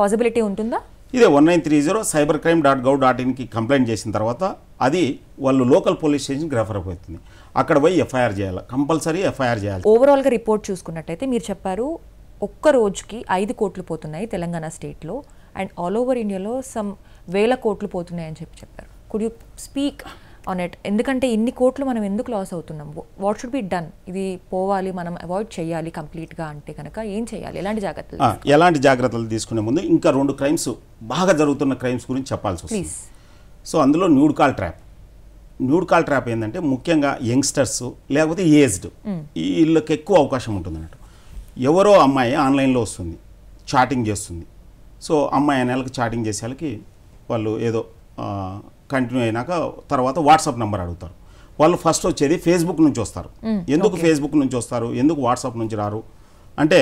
పాసిబిలిటీ ఉంటుందా ఇదే one nine three zero cyber crime dot gov dot ఇన్కి కంప్లైంట్ చేసిన తర్వాత అది వాళ్ళు లోకల్ పోలీస్ స్టేషన్కి రెఫర్ అయిపోతుంది అక్కడ పోయి ఎఫ్ఐఆర్ చేయాలి కంపల్సరీ ఎఫ్ఐఆర్ చేయాలి ఓవరాల్గా రిపోర్ట్ చూసుకున్నట్టయితే మీరు చెప్పారు ఒక్క రోజుకి ఐదు కోట్లు పోతున్నాయి తెలంగాణ స్టేట్లో అండ్ ఆల్ ఓవర్ ఇండియాలో సమ్ వేల కోట్లు పోతున్నాయని చెప్పి చెప్పారు could you speak on it ఎందుకంటే ఇన్ని కోట్లు మనం ఎందుకు లాస్ అవుతున్నాం వాట్ షుడ్ బి డన్ ఇది పోవాలి మనం అవాయిడ్ చేయాలి కంప్లీట్గా అంటే కనుక ఏం చేయాలి ఎలాంటి జాగ్రత్తలు ఎలాంటి జాగ్రత్తలు తీసుకునే ముందు ఇంకా రెండు క్రైమ్స్ బాగా జరుగుతున్న క్రైమ్స్ గురించి చెప్పాల్సి వస్తుంది సో అందులో nude call trap nude call trap ఏంటంటే ముఖ్యంగా యంగ్స్టర్స్ లేకపోతే ఏజ్డ్ hmm. వీళ్ళకి ఎక్కువ అవకాశం ఉంటుంది అన్నట్టు ఎవరో అమ్మాయి ఆన్లైన్లో వస్తుంది చాటింగ్ చేస్తుంది సో అమ్మాయి నెలకు చాటింగ్ చేసే వాళ్ళకి వాళ్ళు ఏదో కంటిన్యూ అయినాక తర్వాత వాట్సాప్ నెంబర్ అడుగుతారు వాళ్ళు ఫస్ట్ వచ్చేది ఫేస్బుక్ నుంచి వస్తారు ఎందుకు ఫేస్బుక్ నుంచి వస్తారు ఎందుకు వాట్సాప్ నుంచి రారు అంటే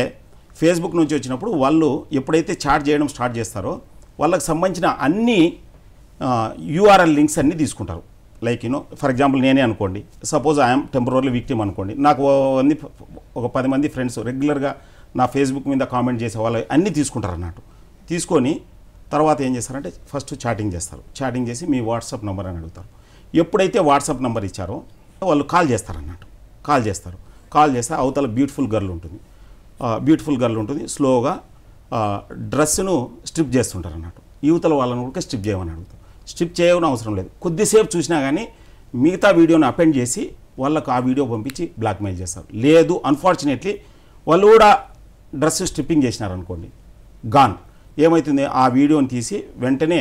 ఫేస్బుక్ నుంచి వచ్చినప్పుడు వాళ్ళు ఎప్పుడైతే చాట్ చేయడం స్టార్ట్ చేస్తారో వాళ్ళకి సంబంధించిన అన్ని యూఆర్ఎల్ లింక్స్ అన్నీ తీసుకుంటారు లైక్ యూనో ఫర్ ఎగ్జాంపుల్ నేనే అనుకోండి సపోజ్ ఐఎమ్ టెంపరీ విక్టిమ్ అనుకోండి నాకు మంది ఒక పది మంది ఫ్రెండ్స్ రెగ్యులర్గా నా ఫేస్బుక్ మీద కామెంట్ చేసే వాళ్ళు అన్నీ తీసుకుంటారు అన్నట్టు తీసుకొని తర్వాత ఏం చేస్తారంటే ఫస్ట్ చాటింగ్ చేస్తారు చాటింగ్ చేసి మీ వాట్సాప్ నెంబర్ అని అడుగుతారు ఎప్పుడైతే వాట్సాప్ నెంబర్ ఇచ్చారో వాళ్ళు కాల్ చేస్తారు అన్నట్టు కాల్ చేస్తారు కాల్ చేస్తే అవతల బ్యూటిఫుల్ గర్ల్ ఉంటుంది బ్యూటిఫుల్ గర్ల్ ఉంటుంది స్లోగా డ్రెస్సును స్ట్రిప్ చేస్తుంటారు అన్నట్టు యువతల వాళ్ళని కూడా స్ట్రిప్ చేయమని అడుగుతారు స్ట్రిప్ చేయమని అవసరం లేదు కొద్దిసేపు చూసినా కానీ మిగతా వీడియోని అపెండ్ చేసి వాళ్ళకు ఆ వీడియో పంపించి బ్లాక్మెయిల్ చేస్తారు లేదు అన్ఫార్చునేట్లీ వాళ్ళు కూడా డ్రెస్ స్ట్రిప్పింగ్ చేసినారనుకోండి గాన్ ఏమవుతుంది ఆ వీడియోని తీసి వెంటనే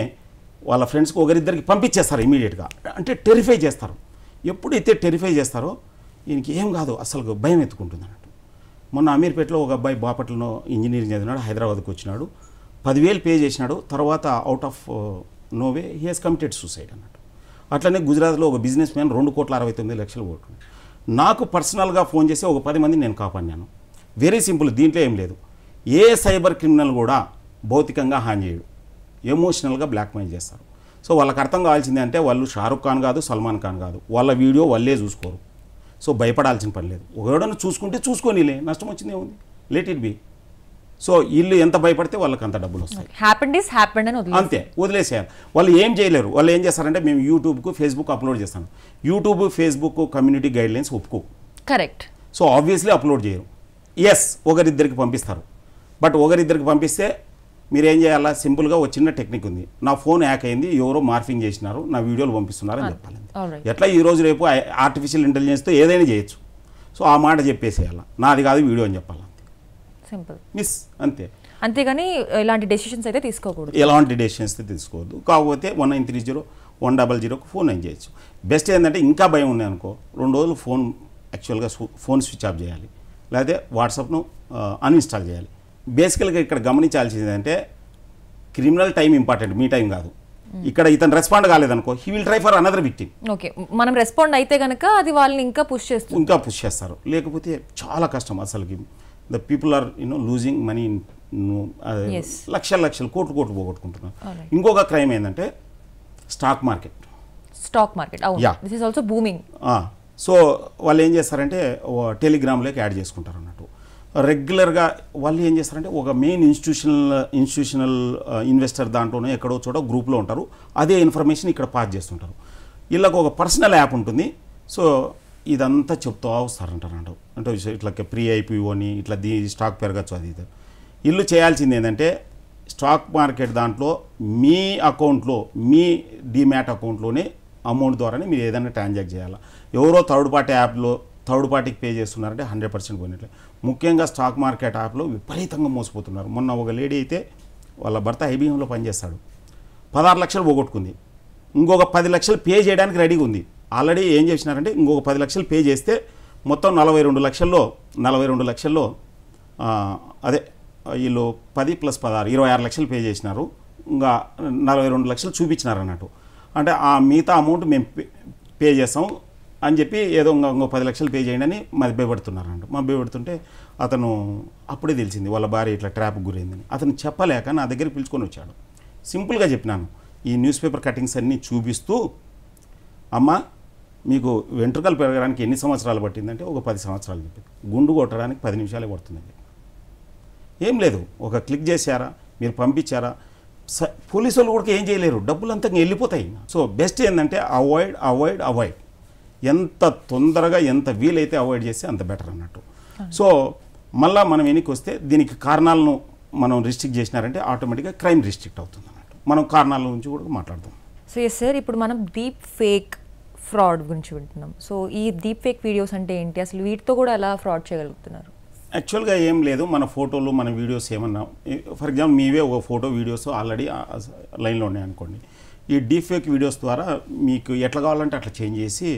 వాళ్ళ ఫ్రెండ్స్కి ఒకరిద్దరికి పంపించేస్తారు ఇమీడియట్గా అంటే టెరిఫై చేస్తారు ఎప్పుడైతే టెరిఫై చేస్తారో ఈయనకి ఏం కాదు అసలు భయం ఎత్తుకుంటుంది అన్నట్టు మొన్న అమీర్పేటలో ఒక అబ్బాయి బాపట్లను ఇంజనీరింగ్ చదివినాడు హైదరాబాద్కి వచ్చినాడు పదివేలు పే చేసినాడు తర్వాత out of no way he has committed suicide అన్నట్టు అట్లనే గుజరాత్లో ఒక బిజినెస్ మ్యాన్ రెండు కోట్ల అరవై తొమ్మిది లక్షలు ఓట్లు నాకు పర్సనల్గా ఫోన్ చేసి ఒక పది మంది నేను కాపాడినాను వెరీ సింపుల్ దీంట్లో ఏం లేదు ఏ సైబర్ క్రిమినల్ కూడా భౌతికంగా హాని చేయడు ఎమోషనల్గా బ్లాక్మెయిల్ చేస్తారు సో వాళ్ళకి అర్థం కావాల్సింది అంటే వాళ్ళు షారుఖ్ ఖాన్ కాదు సల్మాన్ ఖాన్ కాదు వాళ్ళ వీడియో వాళ్ళే చూసుకోరు సో భయపడాల్సిన పని లేదు ఎవడన్నా చూసుకుంటే చూసుకోనిలే నష్టం వచ్చింది ఏముంది లేట్ ఇట్ బి సో వీళ్ళు ఎంత భయపడితే వాళ్ళకి అంత డబ్బులు వస్తాయి అంతే వదిలేసేయాలి వాళ్ళు ఏం చేయలేరు వాళ్ళు ఏం చేస్తారంటే మేము యూట్యూబ్కు ఫేస్బుక్ అప్లోడ్ చేస్తాను YouTube Facebook community guidelines ఒప్పుకో కరెక్ట్ సో ఆబ్వియస్లీ అప్లోడ్ చేయరు ఎస్ ఒకరిద్దరికి పంపిస్తారు బట్ ఒకరిద్దరికి పంపిస్తే మీరు ఏం చేయాలా సింపుల్గా ఒక చిన్న టెక్నిక్ ఉంది నా ఫోన్ హ్యాక్ అయింది ఎవరో మార్ఫింగ్ చేసినారు నా వీడియోలు పంపిస్తున్నారని చెప్పాలి ఎట్లా రోజు రేపు ఆర్టిఫిషియల్ ఇంటెలిజెన్స్తో ఏదైనా చేయొచ్చు సో ఆ మాట చెప్పేసేయాల నాది కాదు వీడియో అని చెప్పాలి సింపుల్ మిస్ అంతే అంతేగాని ఇలాంటి డెసిషన్స్ అయితే తీసుకోకూడదు ఎలాంటి డెసిషన్స్ అయితే తీసుకోవద్దు కాకపోతే one nine three zero one double జీరోకి ఫోన్ ఏం చేయొచ్చు బెస్ట్ ఏంటంటే ఇంకా భయం ఉంది అనుకో రెండు రోజులు ఫోన్ యాక్చువల్గా ఫోన్ స్విచ్ ఆఫ్ చేయాలి లేకపోతే వాట్సాప్ను అన్ఇన్స్టాల్ చేయాలి బేసికల్గా ఇక్కడ గమనించాల్సింది ఏంటంటే క్రిమినల్ టైం ఇంపార్టెంట్ మీ టైం కాదు ఇక్కడ ఇతను రెస్పాండ్ కాలేదనుకో he will try for another victim okay మనం రెస్పాండ్ అయితే కనుక అది వాళ్ళని ఇంకా పుష్ చేస్తారు ఇంకా పుష్ చేస్తారు లేకపోతే చాలా కష్టం అసలుకి the people are no losing money లక్షల లక్షలు కోట్లు కోట్లు పోగొట్టుకుంటున్నారు ఇంకొక క్రైమ్ ఏంటంటే stock market stock market this also booming so వాళ్ళు ఏం చేస్తారంటే టెలిగ్రామ్లోకి యాడ్ చేసుకుంటారు రెగ్యులర్గా వాళ్ళు ఏం చేస్తారంటే ఒక మెయిన్ ఇన్స్టిట్యూషనల్ ఇన్స్టిట్యూషనల్ ఇన్వెస్టర్ దాంట్లోనే ఎక్కడో చోట గ్రూప్లో ఉంటారు అదే ఇన్ఫర్మేషన్ ఇక్కడ పాస్ చేస్తుంటారు వీళ్ళకు ఒక పర్సనల్ యాప్ ఉంటుంది సో ఇదంతా చెప్తూ వస్తారంటారు అంటే ఇట్లా ప్రీ ఐపీఓని ఇట్లా దీ స్టాక్ పెరగచ్చు అది ఇది ఇల్లు చేయాల్సింది ఏంటంటే స్టాక్ మార్కెట్ దాంట్లో మీ అకౌంట్లో మీ డిమ్యాట్ అకౌంట్లోనే అమౌంట్ ద్వారానే మీరు ఏదైనా ట్రాన్సాక్ట్ చేయాలి ఎవరో థర్డ్ పార్టీ యాప్లో థర్డ్ పార్టీకి పే చేస్తున్నారంటే హండ్రెడ్ పర్సెంట్ పోయినట్లే ముఖ్యంగా స్టాక్ మార్కెట్ యాప్లో విపరీతంగా మోసపోతున్నారు మొన్న ఒక లేడీ అయితే వాళ్ళ భర్త ఐబీఎంలో పనిచేస్తాడు పదహారు లక్షలు పోగొట్టుకుంది ఇంకొక పది లక్షలు పే చేయడానికి రెడీగా ఉంది ఆల్రెడీ ఏం చేసినారంటే ఇంకొక పది లక్షలు పే చేస్తే మొత్తం నలభై రెండు లక్షల్లో నలభై రెండు లక్షల్లో అదే వీళ్ళు పది ప్లస్ పదహారు ఇరవై ఆరు లక్షలు పే చేసినారు ఇంకా నలభై రెండు లక్షలు చూపించినారు అన్నట్టు అంటే ఆ మిగతా అమౌంట్ మేము పే చేస్తాం అని చెప్పి ఏదో ఇంకో పది లక్షలు పే చేయండి అని మా భయపడుతుంటే అతను అప్పుడే తెలిసింది వాళ్ళ భార్య ఇట్లా ట్రాప్ గురైందని అతను చెప్పలేక నా దగ్గర పిలుచుకొని వచ్చాడు సింపుల్గా చెప్పినాను ఈ న్యూస్ పేపర్ కటింగ్స్ అన్నీ చూపిస్తూ అమ్మ మీకు వెంట్రుకలు పెరగడానికి ఎన్ని సంవత్సరాలు పట్టిందంటే ఒక పది సంవత్సరాలు చెప్పింది గుండు కొట్టడానికి పది నిమిషాలే పడుతుందండి ఏం లేదు ఒక క్లిక్ చేశారా మీరు పంపించారా పోలీసు వాళ్ళు కూడా ఏం చేయలేరు డబ్బులు అంతా వెళ్ళిపోతాయి సో బెస్ట్ ఏంటంటే అవాయిడ్ అవాయిడ్ అవాయిడ్ ఎంత తొందరగా ఎంత వీలైతే అవాయిడ్ చేస్తే అంత బెటర్ అన్నట్టు సో మళ్ళీ మనం వెనక్కి వస్తే దీనికి కారణాలను మనం రిస్ట్రిక్ట్ చేసినారంటే ఆటోమేటిక్గా క్రైమ్ రిస్ట్రిక్ట్ అవుతుంది అన్నట్టు మనం కారణాల గురించి కూడా మాట్లాడదాం సో ఎస్ సార్ ఇప్పుడు మనం డీప్ ఫేక్ ఫ్రాడ్ గురించి వింటున్నాం సో ఈ డీప్ ఫేక్ వీడియోస్ అంటే ఏంటి అసలు వీటితో కూడా ఎలా ఫ్రాడ్ చేయగలుగుతున్నారు యాక్చువల్గా ఏం లేదు మన ఫోటోలు మన వీడియోస్ ఏమన్నా ఫర్ ఎగ్జాంపుల్ మీవే ఒక ఫోటో వీడియోస్ ఆల్రెడీ లైన్లో ఉన్నాయి అనుకోండి ఈ డీప్ ఫేక్ వీడియోస్ ద్వారా మీకు ఎట్లా కావాలంటే అట్లా చేంజ్ చేసి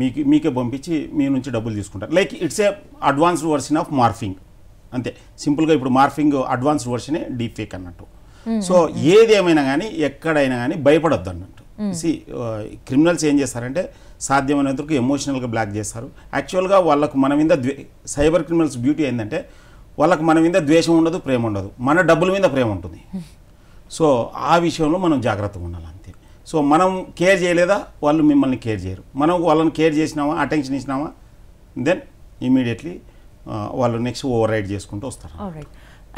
మీకు మీకే పంపించి మీ నుంచి డబ్బులు తీసుకుంటారు like it's a advanced version of morphing అంతే సింపుల్గా ఇప్పుడు మార్ఫింగ్ అడ్వాన్స్డ్ వర్షనే డీప్ ఫేక్ అన్నట్టు సో hmm, ఏది ఏమైనా కానీ ఎక్కడైనా కానీ భయపడొద్దు అన్నట్టు సి hmm. క్రిమినల్స్ uh, ఏం చేస్తారంటే సాధ్యమైనందుకు ఎమోషనల్గా బ్లాక్ చేస్తారు యాక్చువల్గా వాళ్ళకు మన మీద ద్వే సైబర్ క్రిమినల్స్ బ్యూటీ ఏంటంటే వాళ్ళకు మన మీద ద్వేషం ఉండదు ప్రేమ ఉండదు మన డబ్బుల మీద ప్రేమ ఉంటుంది సో hmm. ఆ విషయంలో మనం జాగ్రత్తగా ఉండాలి సో మనం కేర్ చేయలేదా వాళ్ళు మిమ్మల్ని కేర్ చేయరు మనం వాళ్ళని కేర్ చేసినామా అటెన్షన్ ఇచ్చినామా దెన్ ఇమీడియట్లీ వాళ్ళు నెక్స్ట్ ఓవర్ రైడ్ చేసుకుంటూ వస్తారు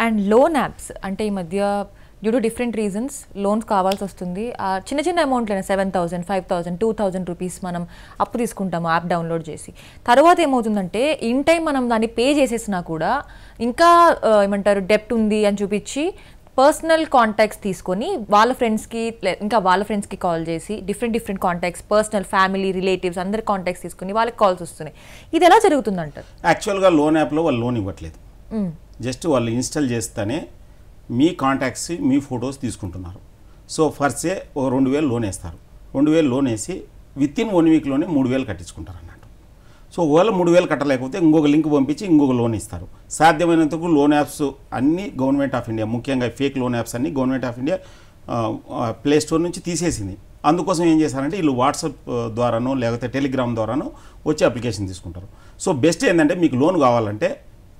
అండ్ లోన్ యాప్స్ అంటే ఈ మధ్య due to different reasons loans కావాల్సి వస్తుంది చిన్న చిన్న అమౌంట్లైనా seven thousand five thousand two thousand rupees మనం అప్పు తీసుకుంటాము యాప్ డౌన్లోడ్ చేసి తర్వాత ఏమవుతుందంటే ఇన్ టైం మనం దాన్ని పే చేసేసినా కూడా ఇంకా ఏమంటారు డెప్ట్ ఉంది అని చూపించి పర్సనల్ కాంటాక్ట్స్ తీసుకొని వాళ్ళ ఫ్రెండ్స్కి ఇంకా వాళ్ళ ఫ్రెండ్స్కి కాల్ చేసి different different contacts personal family relatives అందరి కాంటాక్ట్స్ తీసుకుని వాళ్ళకి కాల్స్ వస్తున్నాయి ఇది ఎలా జరుగుతుంది అంటారు యాక్చువల్గా లోన్ యాప్లో వాళ్ళు లోన్ ఇవ్వట్లేదు జస్ట్ వాళ్ళు ఇన్స్టాల్ చేస్తేనే మీ కాంటాక్ట్స్ మీ ఫొటోస్ తీసుకుంటున్నారు సో ఫర్సే ఒక రెండు వేలు లోన్ వేస్తారు రెండు వేలు లోన్ వేసి విత్ ఇన్ వన్ వీక్లోనే మూడు వేలు కట్టించుకుంటారు అన్నమాట సో ఒకవేళ మూడు వేలు కట్టలేకపోతే ఇంకొక లింక్ పంపించి ఇంకొక లోన్ ఇస్తారు సాధ్యమైనంతకు లోన్ యాప్స్ అన్నీ గవర్నమెంట్ ఆఫ్ ఇండియా ముఖ్యంగా ఫేక్ లోన్ యాప్స్ అన్నీ government of India play store నుంచి తీసేసింది అందుకోసం ఏం చేశారంటే వీళ్ళు వాట్సాప్ ద్వారానో లేకపోతే టెలిగ్రామ్ ద్వారానో వచ్చి అప్లికేషన్ తీసుకుంటారు సో బెస్ట్ ఏంటంటే మీకు లోన్ కావాలంటే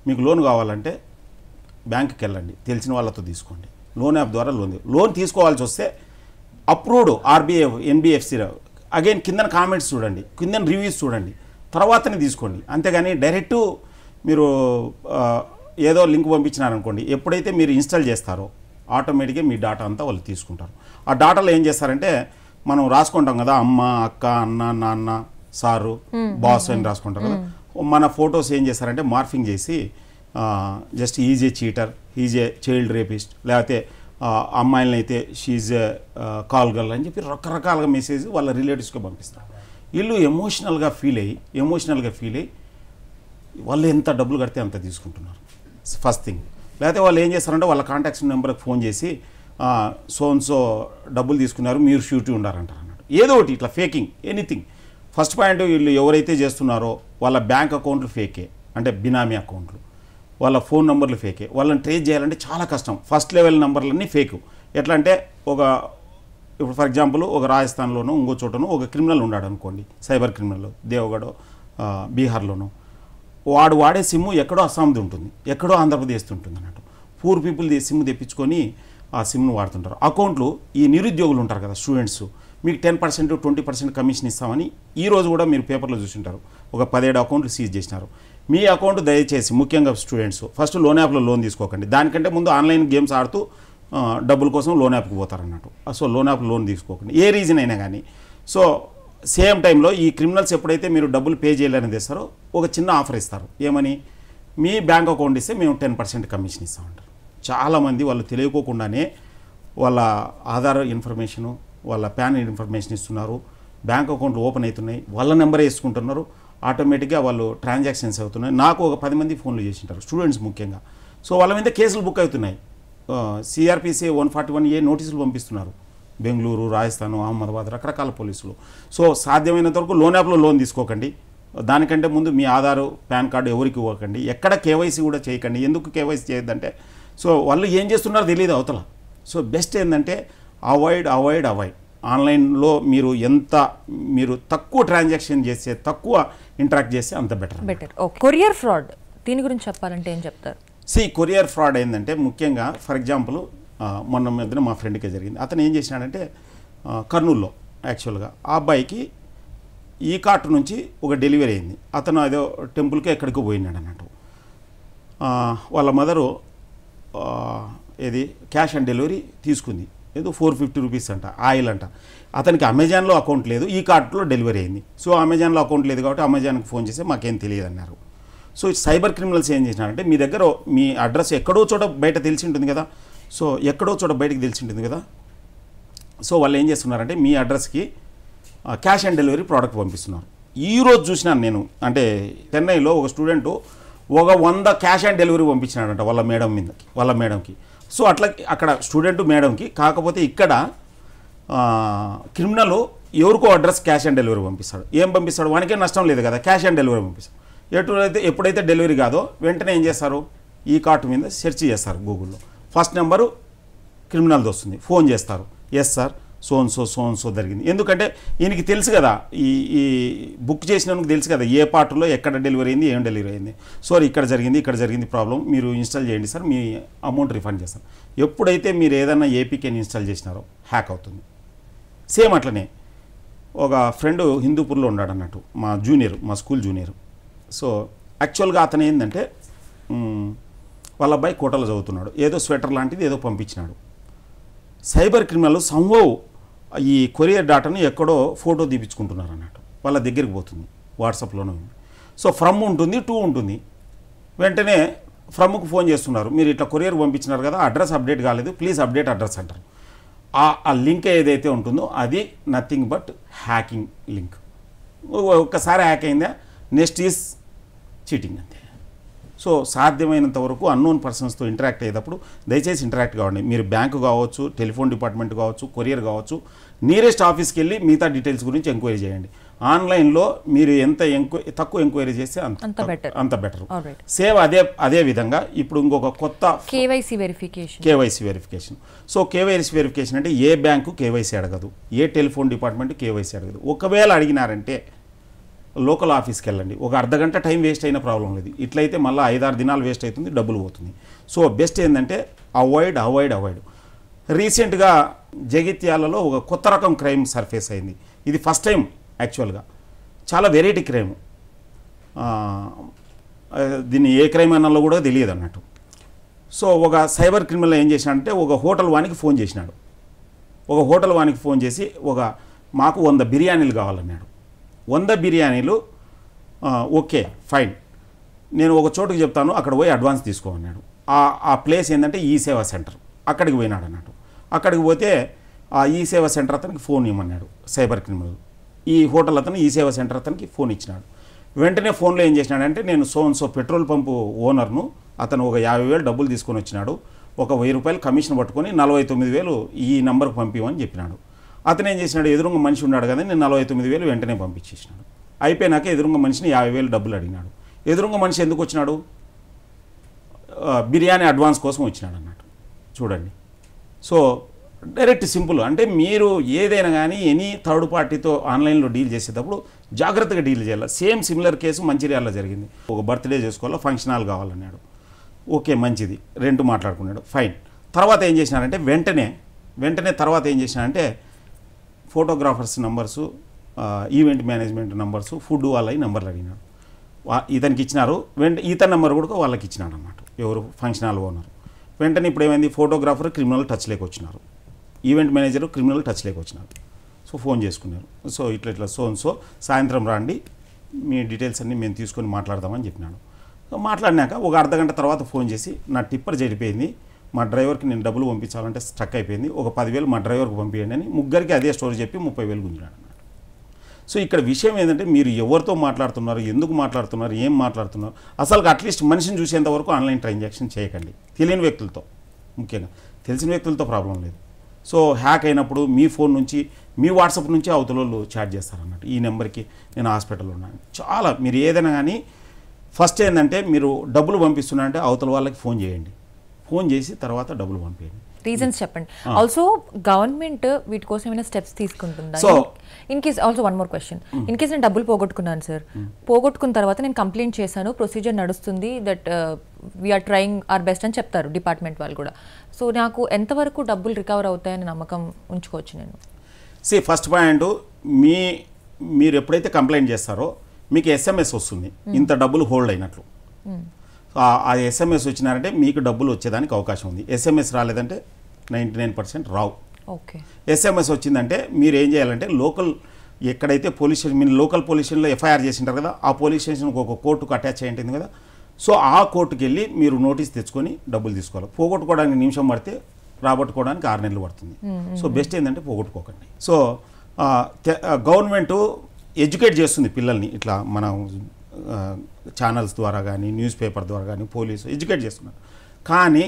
మీకు లోన్ కావాలంటే బ్యాంక్కి వెళ్ళండి తెలిసిన వాళ్ళతో తీసుకోండి లోన్ యాప్ ద్వారా లోన్ లోన్ తీసుకోవాల్సి వస్తే అప్రూవ్డ్ ఆర్బీఐ ఎన్బిఎఫ్సి అగైన్ కిందన కామెంట్స్ చూడండి కిందన రివ్యూస్ చూడండి తర్వాతనే తీసుకోండి అంతేగాని డైరెక్ట్ మీరు ఏదో లింక్ పంపించినారనుకోండి ఎప్పుడైతే మీరు ఇన్స్టాల్ చేస్తారో ఆటోమేటిక్గా మీ డాటా అంతా వాళ్ళు తీసుకుంటారు ఆ డాటాలో ఏం చేస్తారంటే మనం రాసుకుంటాం కదా అమ్మ అక్క అన్న నాన్న సారు బాస్ అని రాసుకుంటాం కదా మన ఫొటోస్ ఏం చేస్తారంటే మార్ఫింగ్ చేసి just is a cheater is a child rapist లేకపోతే అమ్మాయిలనైతే షీజ్ ఏ కాల్ గర్ల్ అని చెప్పి రకరకాలుగా మెసేజ్ వాళ్ళ రిలేటివ్స్కి పంపిస్తారు వీళ్ళు ఎమోషనల్గా ఫీల్ అయ్యి ఎమోషనల్గా ఫీల్ అయ్యి వాళ్ళు ఎంత డబ్బులు కడితే అంత తీసుకుంటున్నారు ఫస్ట్ థింగ్ లేకపోతే వాళ్ళు ఏం చేస్తారంటే వాళ్ళ కాంటాక్ట్స్ నెంబర్కి ఫోన్ చేసి సోన్సో డబ్బులు తీసుకున్నారు మీరు షూటీ ఉండారంటారు అన్నాడు ఏదో ఒకటి ఇట్లా ఫేకింగ్ ఎనీథింగ్ ఫస్ట్ పాయింట్ వీళ్ళు ఎవరైతే చేస్తున్నారో వాళ్ళ బ్యాంక్ అకౌంట్లు ఫేకే అంటే బినామీ అకౌంట్లు వాళ్ళ ఫోన్ నెంబర్లు ఫేకే వాళ్ళని ట్రేస్ చేయాలంటే చాలా కష్టం ఫస్ట్ లెవెల్ నెంబర్లన్నీ ఫేకు ఎట్లా అంటే ఒక ఇప్పుడు ఫర్ ఎగ్జాంపుల్ ఒక రాజస్థాన్లోనో ఇంకో చోటనో ఒక క్రిమినల్ ఉన్నాడు అనుకోండి సైబర్ క్రిమినల్ దేవగఢ బీహార్లోనో వాడు వాడే సిమ్ము ఎక్కడో అస్సాంది ఉంటుంది ఎక్కడో ఆంధ్రప్రదేశ్ ఉంటుంది అన్నట్టు పూర్ పీపుల్ సిమ్ తెప్పించుకొని ఆ సిమ్ను వాడుతుంటారు అకౌంట్లు ఈ నిరుద్యోగులు ఉంటారు కదా స్టూడెంట్స్ మీకు ten percent twenty percent commission ఇస్తామని ఈరోజు కూడా మీరు పేపర్లో చూసింటారు ఒక పదిహేడు అకౌంట్లు సీజ్ చేసినారు మీ అకౌంట్ దయచేసి ముఖ్యంగా స్టూడెంట్స్ ఫస్ట్ లోన్ యాప్లో లోన్ తీసుకోకండి దానికంటే ముందు ఆన్లైన్ గేమ్స్ ఆడుతూ డబ్బుల కోసం లోన్ యాప్కి పోతారు అన్నట్టు సో లోన్ యాప్ లోన్ తీసుకోకండి ఏ రీజన్ అయినా కానీ సో సేమ్ టైంలో ఈ క్రిమినల్స్ ఎప్పుడైతే మీరు డబ్బులు పే చేయాలని తెస్తారో ఒక చిన్న ఆఫర్ ఇస్తారు ఏమని మీ బ్యాంక్ అకౌంట్ ఇస్తే మేము టెన్ పర్సెంట్ కమిషన్ ఇస్తామంటారు చాలామంది వాళ్ళు తెలియకోకుండానే వాళ్ళ ఆధార్ ఇన్ఫర్మేషను వాళ్ళ ప్యాన్ ఇన్ఫర్మేషన్ ఇస్తున్నారు బ్యాంక్ అకౌంట్లు ఓపెన్ అవుతున్నాయి వాళ్ళ నెంబరే వేసుకుంటున్నారు ఆటోమేటిక్గా వాళ్ళు ట్రాన్సాక్షన్స్ అవుతున్నాయి నాకు ఒక పది మంది ఫోన్లు చేసింటారు స్టూడెంట్స్ ముఖ్యంగా సో వాళ్ళ మీద కేసులు బుక్ అవుతున్నాయి CRPC A one forty one A నోటీసులు పంపిస్తున్నారు బెంగళూరు రాజస్థాన్ అహ్మదాబాద్ రకరకాల పోలీసులు సో సాధ్యమైనంత వరకు లోన్ యాప్లో లోన్ తీసుకోకండి దానికంటే ముందు మీ ఆధారు పాన్ కార్డు ఎవరికి ఇవ్వకండి ఎక్కడ కేవైసీ కూడా చేయకండి ఎందుకు కేవైసీ చేయొద్దంటే సో వాళ్ళు ఏం చేస్తున్నారో తెలియదు అవతల సో బెస్ట్ ఏంటంటే అవాయిడ్ అవాయిడ్ అవాయిడ్ ఆన్లైన్లో మీరు ఎంత మీరు తక్కువ ట్రాన్సాక్షన్ చేస్తే తక్కువ ఇంట్రాక్ట్ చేస్తే అంత బెటర్ బెటర్ కొరియర్ ఫ్రాడ్ దీని గురించి చెప్పాలంటే ఏం చెప్తారు సి కొరియర్ ఫ్రాడ్ ఏంటంటే ముఖ్యంగా ఫర్ ఎగ్జాంపుల్ మొన్న మీద మా ఫ్రెండ్కే జరిగింది అతను ఏం చేసినాడంటే కర్నూల్లో యాక్చువల్గా ఆ అబ్బాయికి ఈ కార్ట్ నుంచి ఒక డెలివరీ అయింది అతను ఏదో టెంపుల్కి ఎక్కడికి పోయినాడు అన్నట్టు వాళ్ళ మదరు ఏది క్యాష్ ఆన్ డెలివరీ తీసుకుంది ఏదో ఫోర్ ఫిఫ్టీ రూపీస్ అంట ఆయిల్ అంట అతనికి అమెజాన్లో అకౌంట్ లేదు ఈ కార్ట్లో డెలివరీ అయింది సో అమెజాన్లో అకౌంట్ లేదు కాబట్టి అమెజాన్కి ఫోన్ చేస్తే మాకేం తెలియదు అన్నారు సో సైబర్ క్రిమినల్స్ ఏం చేసినారంటే మీ దగ్గర మీ అడ్రస్ ఎక్కడో చోట బయట తెలిసి ఉంటుంది కదా సో ఎక్కడో చోట బయటకు తెలిసి ఉంటుంది కదా సో వాళ్ళు ఏం చేస్తున్నారంటే మీ అడ్రస్కి క్యాష్ ఆన్ డెలివరీ ప్రోడక్ట్ పంపిస్తున్నారు ఈరోజు చూసినాను నేను అంటే చెన్నైలో ఒక స్టూడెంట్ ఒక వంద క్యాష్ ఆన్ డెలివరీ పంపించినాడంట వాళ్ళ మేడం మీద వాళ్ళ మేడంకి సో అట్లా అక్కడ స్టూడెంట్ మేడంకి కాకపోతే ఇక్కడ క్రిమినల్ ఎవరికో అడ్రస్ క్యాష్ ఆన్ డెలివరీ పంపిస్తాడు ఏం పంపిస్తాడు వానికే నష్టం లేదు కదా క్యాష్ ఆన్ డెలివరీ పంపిస్తాడు ఎటువైతే ఎప్పుడైతే డెలివరీ కాదో వెంటనే ఏం చేస్తారు ఈ కార్ట్ మీద సెర్చ్ చేస్తారు గూగుల్లో ఫస్ట్ నెంబరు క్రిమినల్ది వస్తుంది ఫోన్ చేస్తారు ఎస్ సార్ సోన్సో సోన్సో జరిగింది ఎందుకంటే ఈయనకి తెలుసు కదా ఈ ఈ బుక్ చేసినందుకు తెలుసు కదా ఏ పార్ట్లో ఎక్కడ డెలివరీ అయింది ఏం డెలివరీ అయింది సో ఇక్కడ జరిగింది ఇక్కడ జరిగింది ప్రాబ్లం మీరు ఇన్స్టాల్ చేయండి సార్ మీ అమౌంట్ రిఫండ్ చేస్తారు ఎప్పుడైతే మీరు ఏదైనా ఏపీకేని ఇన్స్టాల్ చేసినారో హ్యాక్ అవుతుంది సేమ్ అట్లనే ఒక ఫ్రెండ్ హిందూపూర్లో ఉన్నాడు అన్నట్టు మా జూనియర్ మా స్కూల్ జూనియర్ సో యాక్చువల్గా అతను ఏంటంటే వాళ్ళ అబ్బాయి కోటలు చదువుతున్నాడు ఏదో స్వెటర్ లాంటిది ఏదో పంపించినాడు సైబర్ క్రిమినల్ సంభవ్ ఈ కొరియర్ డాటాను ఎక్కడో ఫోటో తీపించుకుంటున్నారు అన్నట్టు వాళ్ళ దగ్గరికి పోతుంది వాట్సాప్లోనూ సో ఫ్రమ్ ఉంటుంది టూ ఉంటుంది వెంటనే ఫ్రమ్కు ఫోన్ చేస్తున్నారు మీరు ఇట్లా కొరియర్ పంపించినారు కదా అడ్రస్ అప్డేట్ కాలేదు ప్లీజ్ అప్డేట్ అడ్రస్ అంటారు ఆ లింక్ ఏదైతే ఉంటుందో అది నథింగ్ బట్ హ్యాకింగ్ లింక్ ఒక్కసారి హ్యాక్ అయిందా నెక్స్ట్ ఈస్ చీటింగ్ అంతే సో సాధ్యమైనంత వరకు అన్నోన్ పర్సన్స్తో ఇంటరాక్ట్ అయ్యేటప్పుడు దయచేసి ఇంటరాక్ట్ కావండి మీరు బ్యాంకు కావచ్చు టెలిఫోన్ డిపార్ట్మెంట్ కావచ్చు కొరియర్ కావచ్చు నియరెస్ట్ ఆఫీస్కి వెళ్ళి మిగతా డీటెయిల్స్ గురించి ఎంక్వైరీ చేయండి ఆన్లైన్లో మీరు ఎంత ఎంక్వై తక్కువ ఎంక్వైరీ చేస్తే అంత అంత బెటర్ సేవ్ అదే అదే విధంగా ఇప్పుడు ఇంకొక కొత్త KYC verification KYC verification so KYC verification అంటే ఏ బ్యాంకు కేవైసీ అడగదు ఏ టెలిఫోన్ డిపార్ట్మెంట్ కేవైసీ అడగదు ఒకవేళ అడిగినారంటే లోకల్ ఆఫీస్కి వెళ్ళండి ఒక అర్ధ గంట టైం వేస్ట్ అయిన ప్రాబ్లం లేదు ఇట్లయితే మళ్ళీ ఐదారు దినాలు వేస్ట్ అవుతుంది డబ్బులు పోతుంది సో బెస్ట్ ఏంటంటే అవాయిడ్ అవాయిడ్ అవాయిడ్ రీసెంట్గా జగిత్యాలలో ఒక కొత్త రకం క్రైమ్ సర్ఫేస్ అయింది ఇది ఫస్ట్ టైం యాక్చువల్గా చాలా వెరైటీ క్రైమ్ దీన్ని ఏ క్రైమ్ అన్నలో కూడా తెలియదు అన్నట్టు సో ఒక సైబర్ క్రిమినల్ ఏం చేసినాడంటే ఒక హోటల్ వానికి ఫోన్ చేసినాడు ఒక హోటల్ వానికి ఫోన్ చేసి ఒక మాకు వంద బిర్యానీలు కావాలన్నాడు వంద బిర్యానీలు ఓకే ఫైన్ నేను ఒక చోటుకి చెప్తాను అక్కడ పోయి అడ్వాన్స్ తీసుకోమన్నాడు ఆ ప్లేస్ ఏంటంటే ఈ సేవా సెంటర్ అక్కడికి పోయినాడు అన్నాడు అక్కడికి పోతే ఆ ఈ సేవా సెంటర్ అతనికి ఫోన్ ఇవ్వమన్నాడు సైబర్ క్రిమినల్ ఈ హోటల్ అతను ఈ సేవా సెంటర్ అతనికి ఫోన్ ఇచ్చినాడు వెంటనే ఫోన్లో ఏం చేసినాడంటే నేను సోన్ సో పెట్రోల్ పంపు ఓనర్ను అతను ఒక యాభై వేలు డబ్బులు తీసుకొని వచ్చినాడు ఒక వెయ్యి రూపాయలు కమిషన్ పట్టుకొని నలభై తొమ్మిది వేలు ఈ నంబర్కి పంపివని చెప్పినాడు అతను ఏం చేసినాడు ఎదురుంగ మనిషి ఉన్నాడు కదా నేను నలభై తొమ్మిది వేలు వెంటనే పంపించేసినాడు అయిపోయినాక ఎదురుంగ మనిషిని యాభై వేలు డబ్బులు అడిగినాడు ఎదురుంగ మనిషి ఎందుకు వచ్చినాడు బిర్యానీ అడ్వాన్స్ కోసం వచ్చినాడు అన్నట్టు చూడండి సో డైరెక్ట్ సింపుల్ అంటే మీరు ఏదైనా కానీ ఎనీ థర్డ్ పార్టీతో ఆన్లైన్లో డీల్ చేసేటప్పుడు జాగ్రత్తగా డీల్ చేయాలి సేమ్ సిమిలర్ కేసు మంచిర్యాలలో జరిగింది ఒక బర్త్డే చేసుకోవాలా ఫంక్షన్ హాల్ కావాలన్నాడు ఓకే మంచిది రెంట్ మాట్లాడుకున్నాడు ఫైన్ తర్వాత ఏం చేసినారంటే వెంటనే వెంటనే తర్వాత ఏం చేసినారంటే photographers numbers event management numbers food వాళ్ళ నంబర్లు అడిగినాడు ఇతనికి ఇచ్చినారు వెంట ఇతని నెంబర్ కూడా వాళ్ళకి ఇచ్చినాడు అనమాట ఎవరు ఫంక్షన్ హాల్ ఓనర్ వెంటనే ఇప్పుడు ఏమైంది ఫోటోగ్రాఫర్ క్రిమినల్ టచ్ వచ్చినారు ఈవెంట్ మేనేజర్ క్రిమినల్ టచ్ వచ్చినారు సో ఫోన్ చేసుకున్నారు సో ఇట్లా ఇట్లా సో సో సాయంత్రం రాండి మీ డీటెయిల్స్ అన్నీ మేము తీసుకొని మాట్లాడదామని చెప్పినాడు మాట్లాడినాక ఒక అర్ధగంట తర్వాత ఫోన్ చేసి నా టిప్పర్ చెడిపోయింది మా డ్రైవర్కి నేను డబ్బులు పంపించాలంటే స్ట్రక్ అయిపోయింది ఒక పదివేలు మా డ్రైవర్కి పంపించండి అని ముగ్గురికి అదే స్టోరీ చెప్పి ముప్పై వేలు గుంజున్నాడు అన్నమాట సో ఇక్కడ విషయం ఏంటంటే మీరు ఎవరితో మాట్లాడుతున్నారు ఎందుకు మాట్లాడుతున్నారు ఏం మాట్లాడుతున్నారు అసలు అట్లీస్ట్ మనిషిని చూసేంత వరకు ఆన్లైన్ ట్రాన్జాక్షన్ చేయకండి తెలియని వ్యక్తులతో ముఖ్యంగా తెలిసిన వ్యక్తులతో ప్రాబ్లం లేదు సో హ్యాక్ అయినప్పుడు మీ ఫోన్ నుంచి మీ వాట్సాప్ నుంచి అవతలలో చాట్ చేస్తారన్నట్టు ఈ నెంబర్కి నేను హాస్పిటల్లో ఉన్నాను చాలా మీరు ఏదైనా కానీ ఫస్ట్ ఏంటంటే మీరు డబ్బులు పంపిస్తున్నారంటే అవతల వాళ్ళకి ఫోన్ చేయండి ఫోన్ చేసి తర్వాత డబ్బులు పంపేయండి రీజన్స్ చెప్పండి ఆల్సో గవర్నమెంట్ వీటి కోసం ఏమైనా స్టెప్స్ తీసుకుంటుందా so in case also one more question in case నేను డబ్బులు పోగొట్టుకున్నాను సార్ hmm. పోగొట్టుకున్న తర్వాత నేను కంప్లైంట్ చేశాను ప్రొసీజర్ నడుస్తుంది that we're trying our best అని చెప్తారు డిపార్ట్మెంట్ వాళ్ళు కూడా సో నాకు ఎంతవరకు డబ్బులు రికవర్ అవుతాయని నమ్మకం ఉంచుకోవచ్చు నేను సి ఫస్ట్ పాయింట్ మీ మీరు ఎప్పుడైతే కంప్లైంట్ చేస్తారో మీకు ఎస్ఎంఎస్ వస్తుంది hmm. ఇంత డబ్బులు హోల్డ్ అయినట్లు hmm. ఆ ఎస్ఎంఎస్ వచ్చినారంటే మీకు డబ్బులు వచ్చేదానికి అవకాశం ఉంది ఎస్ఎంఎస్ రాలేదంటే నైంటీ నైన్ పర్సెంట్ రావు ఓకే ఎస్ఎంఎస్ వచ్చిందంటే మీరు ఏం చేయాలంటే లోకల్ ఎక్కడైతే పోలీస్ స్టేషన్ మీరు లోకల్ పోలీస్ స్టేషన్లో ఎఫ్ఐఆర్ చేసింటారు కదా ఆ పోలీస్ స్టేషన్కి ఒక కోర్టుకు అటాచ్ అయ్యింది కదా సో ఆ కోర్టుకి వెళ్ళి మీరు నోటీస్ తెచ్చుకొని డబ్బులు తీసుకోవాలి పోగొట్టుకోవడానికి నిమిషం పడితే రాబట్టుకోవడానికి ఆరు నెలలు పడుతుంది సో బెస్ట్ ఏంటంటే పోగొట్టుకోకండి సో గవర్నమెంట్ ఎడ్యుకేట్ చేస్తుంది పిల్లల్ని ఇట్లా మనం ఛానల్స్ ద్వారా కానీ న్యూస్ పేపర్ ద్వారా కానీ పోలీసు ఎడ్యుకేట్ చేస్తున్నారు కానీ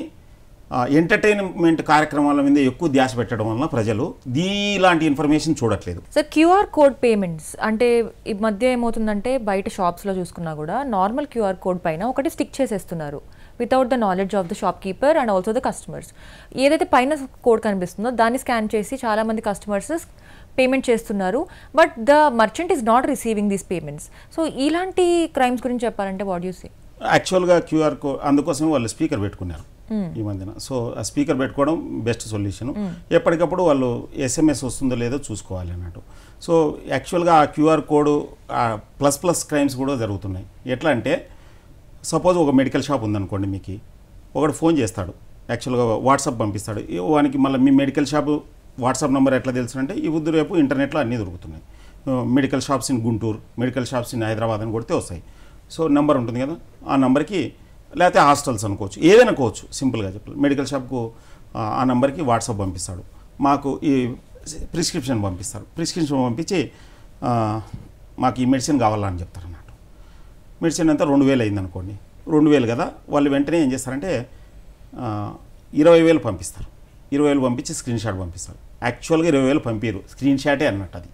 ఎంటర్టైన్మెంట్ కార్యక్రమాల మీద ఎక్కువ ధ్యాస పెట్టడం వలన ప్రజలు ఇలాంటి ఇన్ఫర్మేషన్ చూడట్లేదు సార్ క్యూఆర్ కోడ్ పేమెంట్స్ అంటే ఈ మధ్య ఏమవుతుందంటే బయట షాప్స్లో చూసుకున్నా కూడా నార్మల్ క్యూఆర్ కోడ్ పైన ఒకటి స్టిక్ చేసేస్తున్నారు without the knowledge of the shopkeeper and also the customers ఏదైతే పైన కోడ్ కనిపిస్తుందో దాన్ని స్కాన్ చేసి చాలామంది కస్టమర్స్ పేమెంట్ చేస్తున్నారు but the merchant is not receiving these payments so ఇలాంటి క్రైమ్స్ గురించి చెప్పాలంటే వాట్ యూ సే యాక్చువల్గా క్యూఆర్ కో అందుకోసం వాళ్ళు స్పీకర్ పెట్టుకున్నారు hmm. ఈ మధ్యన సో ఆ స్పీకర్ పెట్టుకోవడం బెస్ట్ సొల్యూషన్ hmm. ఎప్పటికప్పుడు వాళ్ళు ఎస్ఎంఎస్ వస్తుందో లేదో చూసుకోవాలి అన్నట్టు సో యాక్చువల్గా ఆ QR code plus plus crimes కూడా జరుగుతున్నాయి ఎట్లా అంటే సపోజ్ ఒక మెడికల్ షాప్ ఉందనుకోండి మీకు ఒకడు ఫోన్ చేస్తాడు యాక్చువల్గా వాట్సాప్ పంపిస్తాడు వానికి మళ్ళీ మీ మెడికల్ షాపు వాట్సాప్ నెంబర్ ఎట్లా తెలుసునంటే ఈ వద్దు రేపు ఇంటర్నెట్లో అన్నీ దొరుకుతున్నాయి medical shops in Guntur medical shops in Hyderabad అని కొడితే వస్తాయి సో నెంబర్ ఉంటుంది కదా ఆ నెంబర్కి లేకపోతే హాస్టల్స్ అనుకోవచ్చు ఏదైనా కోవచ్చు సింపుల్గా చెప్పాలి మెడికల్ షాప్కు ఆ నెంబర్కి వాట్సాప్ పంపిస్తాడు మాకు ఈ ప్రిస్క్రిప్షన్ పంపిస్తారు ప్రిస్క్రిప్షన్ పంపించి మాకు ఈ మెడిసిన్ కావాలని చెప్తారు అన్నట్టు మెడిసిన్ అంతా రెండు వేలు అయింది అనుకోండి రెండు వేలు కదా వాళ్ళు వెంటనే ఏం చేస్తారంటే ఇరవై వేలు పంపిస్తారు ఇరవై వేలు పంపించి స్క్రీన్ షాట్ పంపిస్తారు యాక్చువల్గా ఇరవై వేలు పంపారు స్క్రీన్ షాటే అన్నట్టు అది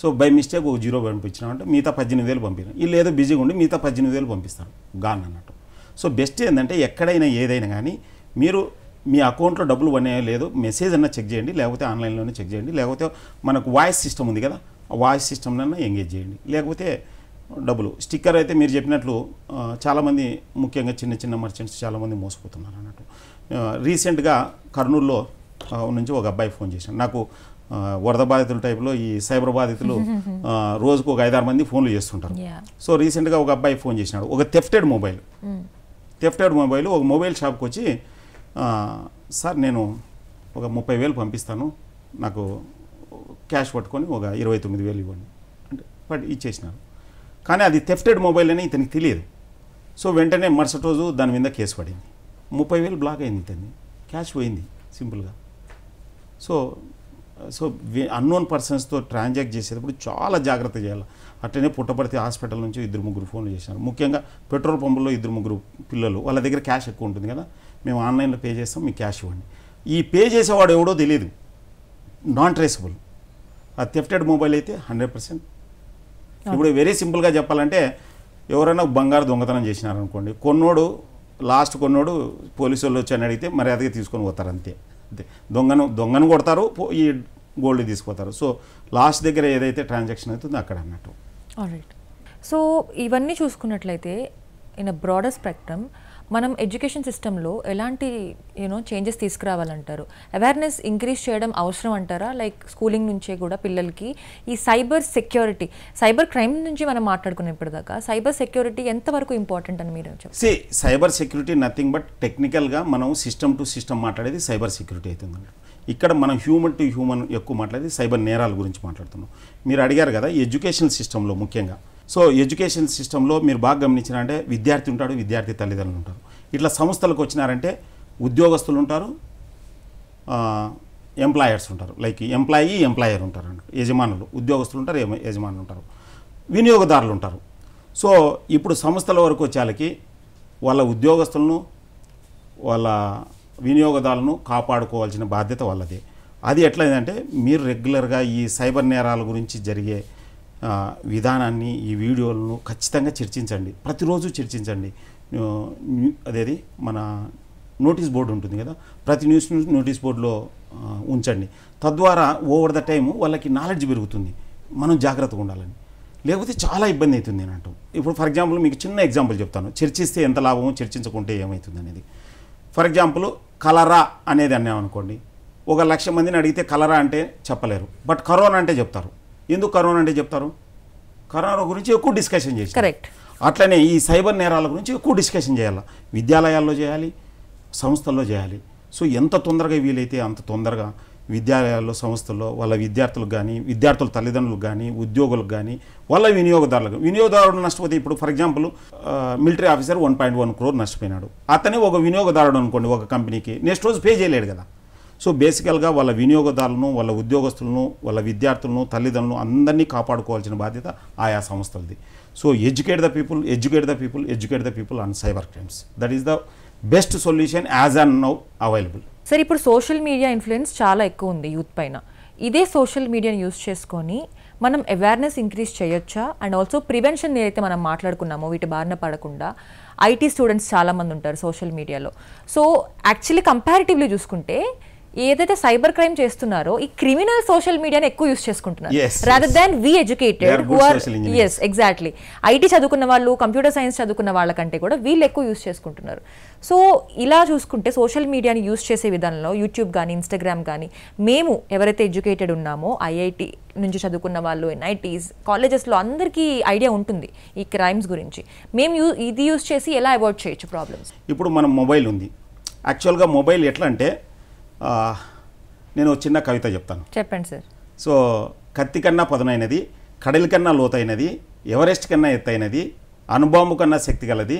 సో బై మిస్టేక్ ఒక జీరో పంపించినామంటే మిగతా పద్దెనిమిది వేలు పంపారు వీళ్ళు ఏదో బిజీగా ఉండి మిగతా పద్దెనిమిది వేలు పంపిస్తారు గాన్ అన్నట్టు సో బెస్ట్ ఏంటంటే ఎక్కడైనా ఏదైనా కానీ మీరు మీ అకౌంట్లో డబ్బులు పడినాయో లేదో మెసేజ్ అన్నా చెక్ చేయండి లేకపోతే ఆన్లైన్లోనే చెక్ చేయండి లేకపోతే మనకు వాయిస్ సిస్టమ్ ఉంది కదా ఆ వాయిస్ సిస్టమ్నన్నా ఎంగేజ్ చేయండి లేకపోతే డబ్బులు స్టిక్కర్ అయితే మీరు చెప్పినట్లు చాలామంది ముఖ్యంగా చిన్న చిన్న మర్చెంట్స్ చాలామంది మోసపోతున్నారు అన్నట్టు రీసెంట్గా కర్నూలులో నుంచి ఒక అబ్బాయి ఫోన్ చేశాను నాకు వరద బాధితుల టైప్లో ఈ సైబర్ బాధితులు [laughs] రోజుకు ఒక ఐదారు మంది ఫోన్లు చేస్తుంటారు సో రీసెంట్గా ఒక అబ్బాయి ఫోన్ చేసినాడు ఒక thefted mobile hmm. Thefted mobile ఒక మొబైల్ షాప్కి వచ్చి సార్ నేను ఒక ముప్పై వేలు పంపిస్తాను నాకు క్యాష్ పట్టుకొని ఒక ఇరవై తొమ్మిది వేలు ఇవ్వండి అంటే బట్ ఇచ్చేసినారు కానీ అది తెఫ్టెడ్ మొబైల్ అని ఇతనికి తెలియదు సో వెంటనే మరుసటి రోజు దాని మీద కేసు పడింది ముప్పై వేలు బ్లాక్ అయింది తండ్రి క్యాష్ పోయింది సింపుల్గా సో సో అన్నోన్ పర్సన్స్తో ట్రాన్సాక్ట్ చేసేటప్పుడు చాలా జాగ్రత్త చేయాలి అట్లనే పుట్టపర్తి హాస్పిటల్ నుంచి ఇద్దరు ముగ్గురు ఫోన్లు చేశారు ముఖ్యంగా పెట్రోల్ పంపుల్లో ఇద్దరు ముగ్గురు పిల్లలు వాళ్ళ దగ్గర క్యాష్ ఎక్కువ ఉంటుంది కదా మేము ఆన్లైన్లో పే చేస్తాం మీకు క్యాష్ ఇవ్వండి ఈ పే చేసేవాడు ఎవడో తెలియదు నాన్ ట్రేసబుల్ ఆ థెఫ్టెడ్ మొబైల్ అయితే హండ్రెడ్ పర్సెంట్ ఇప్పుడు వెరీ సింపుల్గా చెప్పాలంటే ఎవరైనా బంగారు దొంగతనం చేసినారనుకోండి కొన్నోడు లాస్ట్ కొన్నోడు పోలీసు వాళ్ళు వచ్చి అని అడిగితే మర్యాదగా తీసుకొని పోతారు అంతే అంతే దొంగను దొంగను కొడతారు ఈ గోల్డ్ తీసుకుపోతారు సో లాస్ట్ దగ్గర ఏదైతే ట్రాన్సాక్షన్ అవుతుందో అక్కడ అన్నట్టు రైట్ సో ఇవన్నీ చూసుకున్నట్లయితే ఇన్ అ బ్రాడర్ స్పెక్ట్రమ్ మనం ఎడ్యుకేషన్ సిస్టంలో ఎలాంటి యూనో చేంజెస్ తీసుకురావాలంటారు అవేర్నెస్ ఇంక్రీజ్ చేయడం అవసరం అంటారా లైక్ స్కూలింగ్ నుంచే కూడా పిల్లలకి ఈ సైబర్ సెక్యూరిటీ సైబర్ క్రైమ్ నుంచి మనం మాట్లాడుకున్నాం ఇప్పటిదాకా సైబర్ సెక్యూరిటీ ఎంతవరకు ఇంపార్టెంట్ అని మీరు say cyber security nothing but టెక్నికల్గా మనం సిస్టమ్ టు సిస్టమ్ మాట్లాడేది సైబర్ సెక్యూరిటీ అవుతుందండి ఇక్కడ మనం హ్యూమన్ టు హ్యూమన్ ఎక్కువ మాట్లాడేది సైబర్ నేరాల గురించి మాట్లాడుతున్నాం మీరు అడిగారు కదా ఎడ్యుకేషన్ సిస్టంలో ముఖ్యంగా సో ఎడ్యుకేషన్ సిస్టంలో మీరు బాగా గమనించిన విద్యార్థి ఉంటాడు విద్యార్థి తల్లిదండ్రులు ఉంటారు ఇట్లా సంస్థలకు వచ్చినారంటే ఉద్యోగస్తులు ఉంటారు ఎంప్లాయర్స్ ఉంటారు లైక్ ఎంప్లాయీ ఎంప్లాయర్ ఉంటారు యజమానులు ఉద్యోగస్తులు ఉంటారు యజమానులు ఉంటారు వినియోగదారులు ఉంటారు సో ఇప్పుడు సంస్థల వరకు వచ్చేళ్ళకి వాళ్ళ ఉద్యోగస్తులను వాళ్ళ వినియోగదారులను కాపాడుకోవాల్సిన బాధ్యత వాళ్ళది అది ఎట్లయిందంటే మీరు రెగ్యులర్గా ఈ సైబర్ నేరాల గురించి జరిగే విధానాన్ని ఈ వీడియోలను ఖచ్చితంగా చర్చించండి ప్రతిరోజు చర్చించండి అదేది మన నోటీస్ బోర్డు ఉంటుంది కదా ప్రతి న్యూస్ నోటీస్ బోర్డులో ఉంచండి తద్వారా ఓవర్ ద టైం వాళ్ళకి నాలెడ్జ్ పెరుగుతుంది మనం జాగ్రత్తగా ఉండాలని లేకపోతే చాలా ఇబ్బంది అవుతుంది అని అంటాం ఇప్పుడు ఫర్ ఎగ్జాంపుల్ మీకు చిన్న ఎగ్జాంపుల్ చెప్తాను చర్చిస్తే ఎంత లాభమో చర్చించకుంటే ఏమవుతుంది అనేది ఫర్ ఎగ్జాంపుల్ కలరా అనేది అన్నామనుకోండి ఒక లక్ష మందిని అడిగితే కలరా అంటే చెప్పలేరు బట్ కరోనా అంటే చెప్తారు ఎందుకు కరోనా అంటే చెప్తారు కరోనా గురించి ఎక్కువ డిస్కషన్ చేసి కరెక్ట్ అట్లనే ఈ సైబర్ నేరాల గురించి ఎక్కువ డిస్కషన్ చేయాలి విద్యాలయాల్లో చేయాలి సంస్థల్లో చేయాలి సో ఎంత తొందరగా వీలైతే అంత తొందరగా విద్యాలయాల్లో సంస్థల్లో వాళ్ళ విద్యార్థులకు కానీ విద్యార్థుల తల్లిదండ్రులకు కానీ ఉద్యోగులకు కానీ వాళ్ళ వినియోగదారులకు వినియోగదారుడు నష్టపోతే ఇప్పుడు for example military officer one point one crore నష్టపోయినాడు అతనే ఒక వినియోగదారుడు అనుకోండి ఒక కంపెనీకి నెక్స్ట్ రోజు పే చేయలేడు కదా సో బేసికల్గా వాళ్ళ వినియోగదారులను వాళ్ళ ఉద్యోగస్తులను వాళ్ళ విద్యార్థులను తల్లిదండ్రులను అందరినీ కాపాడుకోవాల్సిన బాధ్యత ఆయా సంస్థలది so educate the people educate the people educate the people and cyber crimes that is the best solution as and now available sir ఇప్పుడు సోషల్ మీడియా ఇన్ఫ్లుయెన్స్ చాలా ఎక్కువ ఉంది యూత్ పైన ఇదే సోషల్ మీడియాని యూస్ చేసుకొని మనం అవేర్నెస్ ఇంక్రీజ్ చేయొచ్చా అండ్ ఆల్సో ప్రివెన్షన్ ఏదైతే మనం మాట్లాడుకున్నామో వీటి బారిన పడకుండా ఐటీ స్టూడెంట్స్ చాలామంది ఉంటారు సోషల్ మీడియాలో సో యాక్చువల్లీ కంపారిటివ్లీ చూసుకుంటే ఏదైతే సైబర్ క్రైమ్ చేస్తున్నారో ఈ క్రిమినల్ సోషల్ మీడియాని ఎక్కువ యూస్ చేసుకుంటున్నారు rather we educated exactly IT చదువుకున్న వాళ్ళు కంప్యూటర్ సైన్స్ చదువుకున్న వాళ్ళకంటే కూడా వీళ్ళు ఎక్కువ యూస్ చేసుకుంటున్నారు సో ఇలా చూసుకుంటే సోషల్ మీడియాని యూస్ చేసే విధానంలో యూట్యూబ్ కానీ ఇన్స్టాగ్రామ్ కానీ మేము ఎవరైతే ఎడ్యుకేటెడ్ ఉన్నామో ఐఐటి నుంచి చదువుకున్న వాళ్ళు ఎన్ఐటీస్ కాలేజెస్లో అందరికీ ఐడియా ఉంటుంది ఈ క్రైమ్స్ గురించి మేము యూ ఇది యూస్ చేసి ఎలా అవాయిడ్ చేయొచ్చు ప్రాబ్లమ్స్ ఇప్పుడు మన మొబైల్ ఉంది యాక్చువల్గా మొబైల్ ఎట్లా అంటే నేను చిన్న కవిత చెప్తాను చెప్పండి సార్ సో కత్తి కన్నా పదునైనది కడలి కన్నా లోతైనది ఎవరెస్ట్ కన్నా ఎత్తైనది అనుబాంబు కన్నా శక్తి గలది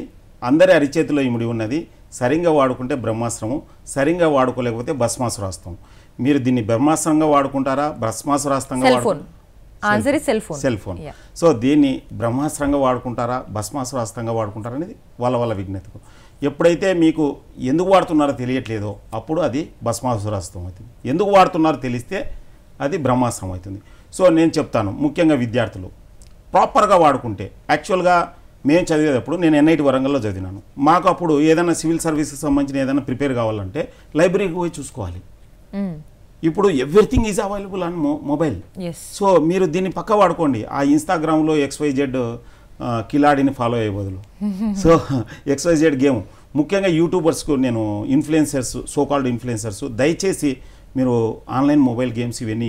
అందరి అరిచేతిలో ఇముడి ఉన్నది సరిగ్గా వాడుకుంటే బ్రహ్మాస్త్రము సరిగ్గా వాడుకోలేకపోతే భస్మాసురాస్తం మీరు దీన్ని బ్రహ్మాస్త్రంగా వాడుకుంటారా భస్మాసురాస్తంగా వాడుకుంటారా cell phone cell phone so దీన్ని బ్రహ్మాస్త్రంగా వాడుకుంటారా భస్మాసురాస్తంగా వాడుకుంటారా అనేది వాళ్ళ వాళ్ళ విజ్ఞతకు ఎప్పుడైతే మీకు ఎందుకు వాడుతున్నారో తెలియట్లేదో అప్పుడు అది భస్మాసురాస్త్రం అవుతుంది ఎందుకు వాడుతున్నారో తెలిస్తే అది బ్రహ్మాస్త్రం అవుతుంది సో నేను చెప్తాను ముఖ్యంగా విద్యార్థులు ప్రాపర్గా వాడుకుంటే యాక్చువల్గా మేము చదివేటప్పుడు నేను ఎన్ఐటి వరంగల్లో చదివినాను మాకు అప్పుడు ఏదైనా సివిల్ సర్వీస్కి సంబంధించిన ఏదైనా ప్రిపేర్ కావాలంటే లైబ్రరీకి పోయి చూసుకోవాలి ఇప్పుడు everything is available on mobile so మీరు దీన్ని పక్క వాడుకోండి ఆ ఇన్స్టాగ్రామ్లో ఎక్స్వైజెడ్ కిలాడిని ఫాలో అయ్యే బదులు సో ఎక్స్వైజెడ్ గేమ్ ముఖ్యంగా యూట్యూబర్స్కు నేను ఇన్ఫ్లుయెన్సర్స్ సోకాల్డ్ ఇన్ఫ్లుయెన్సర్స్ దయచేసి మీరు ఆన్లైన్ మొబైల్ గేమ్స్ ఇవన్నీ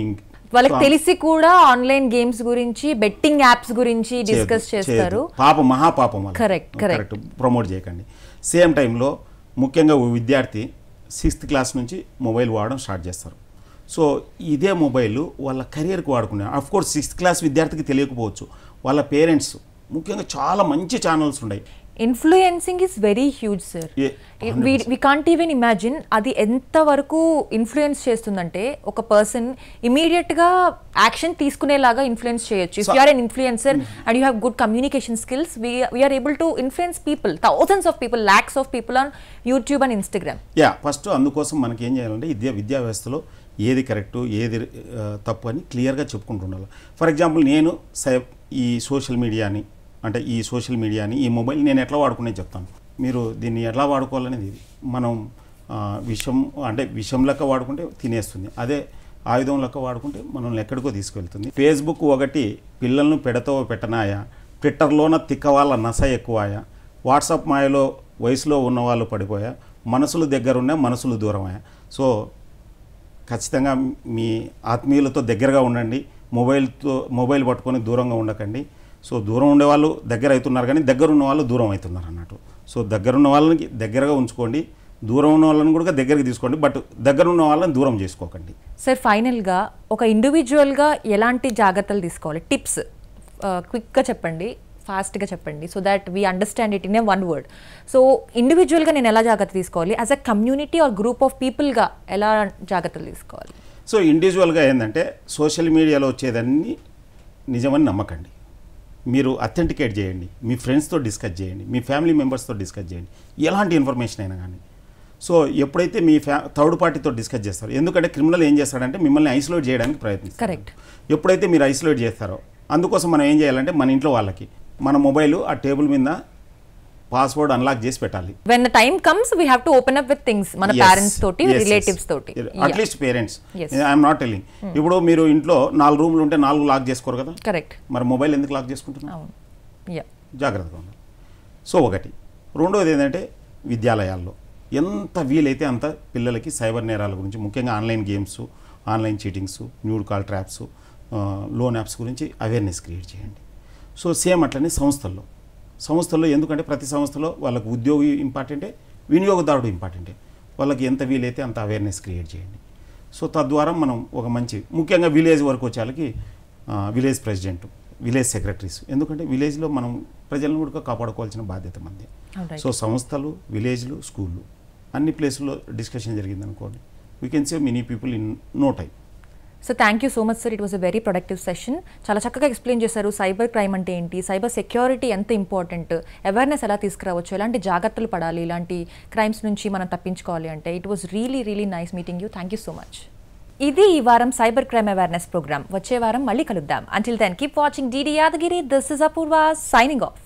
వాళ్ళకి తెలిసి కూడా ఆన్లైన్ గేమ్స్ గురించి బెట్టింగ్ యాప్స్ గురించి డిస్కస్ చేస్తారు పాపం మహాపాపం కరెక్ట్ కరెక్ట్ ప్రమోట్ చేయకండి సేమ్ టైంలో ముఖ్యంగా విద్యార్థి సిక్స్త్ క్లాస్ నుంచి మొబైల్ వాడడం స్టార్ట్ చేస్తారు సో ఇదే మొబైల్ వాళ్ళ కెరియర్కి వాడుకునే అఫ్కోర్స్ సిక్స్త్ క్లాస్ విద్యార్థికి తెలియకపోవచ్చు వాళ్ళ పేరెంట్స్ ముఖ్యంగా చాలా మంచి ఛానల్స్ ఉన్నాయి influencing is very huge sir we can't even imagine అది ఎంత వరకు ఇన్ఫ్లుయెన్స్ చేస్తుందంటే ఒక పర్సన్ ఇమీడియట్ గా యాక్షన్ తీసుకునేలాగా ఇన్ఫ్లుయెన్స్ చేయొచ్చు if you're an influencer and you have good communication skills we're able to influence people thousands of people lakhs of people on YouTube and Instagram yeah first అందుకోసం మనకి ఏం చేయాలంటే విద్యా విద్యా వ్యవస్థలో ఏది కరెక్టు ఏది తప్పు అని క్లియర్గా చెప్పుకుంటుండాలి ఫర్ ఎగ్జాంపుల్ నేను ఈ సోషల్ మీడియాని అంటే ఈ సోషల్ మీడియాని ఈ మొబైల్ నేను ఎట్లా వాడుకునే చెప్తాను మీరు దీన్ని ఎట్లా వాడుకోవాలనేది మనం విషం అంటే విషం లెక్క వాడుకుంటే తినేస్తుంది అదే ఆయుధం లెక్క వాడుకుంటే మనల్ని ఎక్కడికో తీసుకెళ్తుంది ఫేస్బుక్ ఒకటి పిల్లలను పెడతో పెట్టనాయా ట్విట్టర్లోన తిక్కవాళ్ళ నస ఎక్కువాయా వాట్సాప్ మాయలో వయసులో ఉన్నవాళ్ళు పడిపోయా మనసులు దగ్గరున్న మనసులు దూరమయ్యా సో ఖచ్చితంగా మీ ఆత్మీయులతో దగ్గరగా ఉండండి మొబైల్తో మొబైల్ పట్టుకొని దూరంగా ఉండకండి సో దూరం ఉండేవాళ్ళు దగ్గర అవుతున్నారు కానీ దగ్గర ఉన్న వాళ్ళు దూరం అవుతున్నారు అన్నట్టు సో దగ్గర ఉన్న వాళ్ళని దగ్గరగా ఉంచుకోండి దూరం ఉన్న వాళ్ళని కూడా దగ్గరికి తీసుకోండి బట్ దగ్గర ఉన్న వాళ్ళని దూరం చేసుకోకండి సార్ ఫైనల్గా ఒక ఇండివిజువల్గా ఎలాంటి జాగ్రత్తలు తీసుకోవాలి టిప్స్ క్విక్గా చెప్పండి ఫాస్ట్గా చెప్పండి so that we understand it in a one word so ఇండివిజువల్గా నేను ఎలా జాగ్రత్త తీసుకోవాలి as a community or group of పీపుల్గా ఎలా జాగ్రత్తలు తీసుకోవాలి సో ఇండివిజువల్గా ఏంటంటే సోషల్ మీడియాలో వచ్చేదన్నీ నిజమని నమ్మకండి మీరు అథెంటికేట్ చేయండి మీ ఫ్రెండ్స్తో డిస్కస్ చేయండి మీ ఫ్యామిలీ మెంబర్స్తో డిస్కస్ చేయండి ఎలాంటి ఇన్ఫర్మేషన్ అయినా కానీ సో ఎప్పుడైతే మీ ఫ్యా థర్డ్ పార్టీతో డిస్కస్ చేస్తారు ఎందుకంటే క్రిమినల్ ఏం చేస్తాడంటే మిమ్మల్ని ఐసోలేట్ చేయడానికి ప్రయత్నిస్తారు కరెక్ట్ ఎప్పుడైతే మీరు ఐసోలేట్ చేస్తారో అందుకోసం మనం ఏం చేయాలంటే మన ఇంట్లో వాళ్ళకి మన మొబైల్ ఆ టేబుల్ మీద పాస్వర్డ్ అన్లాక్ చేసి పెట్టాలి when the time comes we have to open up with things మన పేరెంట్స్ తోటి రిలేటివ్స్ తోటి at least parents I'm not telling ఇప్పుడు మీరు ఇంట్లో నాలుగు రూమ్లు ఉంటే నాలుగు లాక్ చేసుకోరు కదా కరెక్ట్ మరి మొబైల్ ఎందుకు లాక్ చేసుకుంటున్నారు జాగ్రత్తగా ఉండాలి సో ఒకటి రెండవది ఏంటంటే విద్యాలయాల్లో ఎంత వీలైతే అంత పిల్లలకి సైబర్ నేరాల గురించి ముఖ్యంగా online games online cheatings nude call traps loan apps గురించి అవేర్నెస్ క్రియేట్ చేయండి సో సేమ్ అట్లనే సంస్థల్లో సంస్థల్లో ఎందుకంటే ప్రతి సంస్థలో వాళ్ళకు ఉద్యోగి ఇంపార్టెంటే వినియోగదారుడు ఇంపార్టెంటే వాళ్ళకి ఎంత వీలైతే అంత అవేర్నెస్ క్రియేట్ చేయండి సో తద్వారా మనం ఒక మంచి ముఖ్యంగా విలేజ్ వరకు వచ్చేళ్ళకి విలేజ్ ప్రెసిడెంట్ విలేజ్ సెక్రటరీస్ ఎందుకంటే విలేజ్లో మనం ప్రజలను కూడా కాపాడుకోవాల్సిన బాధ్యత మంది సో సంస్థలు విలేజ్లు స్కూళ్ళు అన్ని ప్లేసుల్లో డిస్కషన్ జరిగింది అనుకోండి we can say many people in no time so thank you so much sir it was a very productive session చాలా చక్కగా ఎక్స్ప్లెయిన్ చేశారు సైబర్ క్రైమ్ అంటే ఏంటి సైబర్ సెక్యూరిటీ ఎంత ఇంపార్టెంట్ అవేర్నెస్ ఎలా తీసుకురావచ్చు ఎలాంటి జాగ్రత్తలు పడాలి ఇలాంటి క్రైమ్స్ నుంచి మనం తప్పించుకోవాలి అంటే it was really really nice meeting you thank you so much ఇది ఈ వారం సైబర్ క్రైమ్ అవేర్నెస్ ప్రోగ్రామ్ వచ్చే వారం మళ్ళీ కలుద్దాం until then keep watching DD Yadagiri this is Apoorva signing of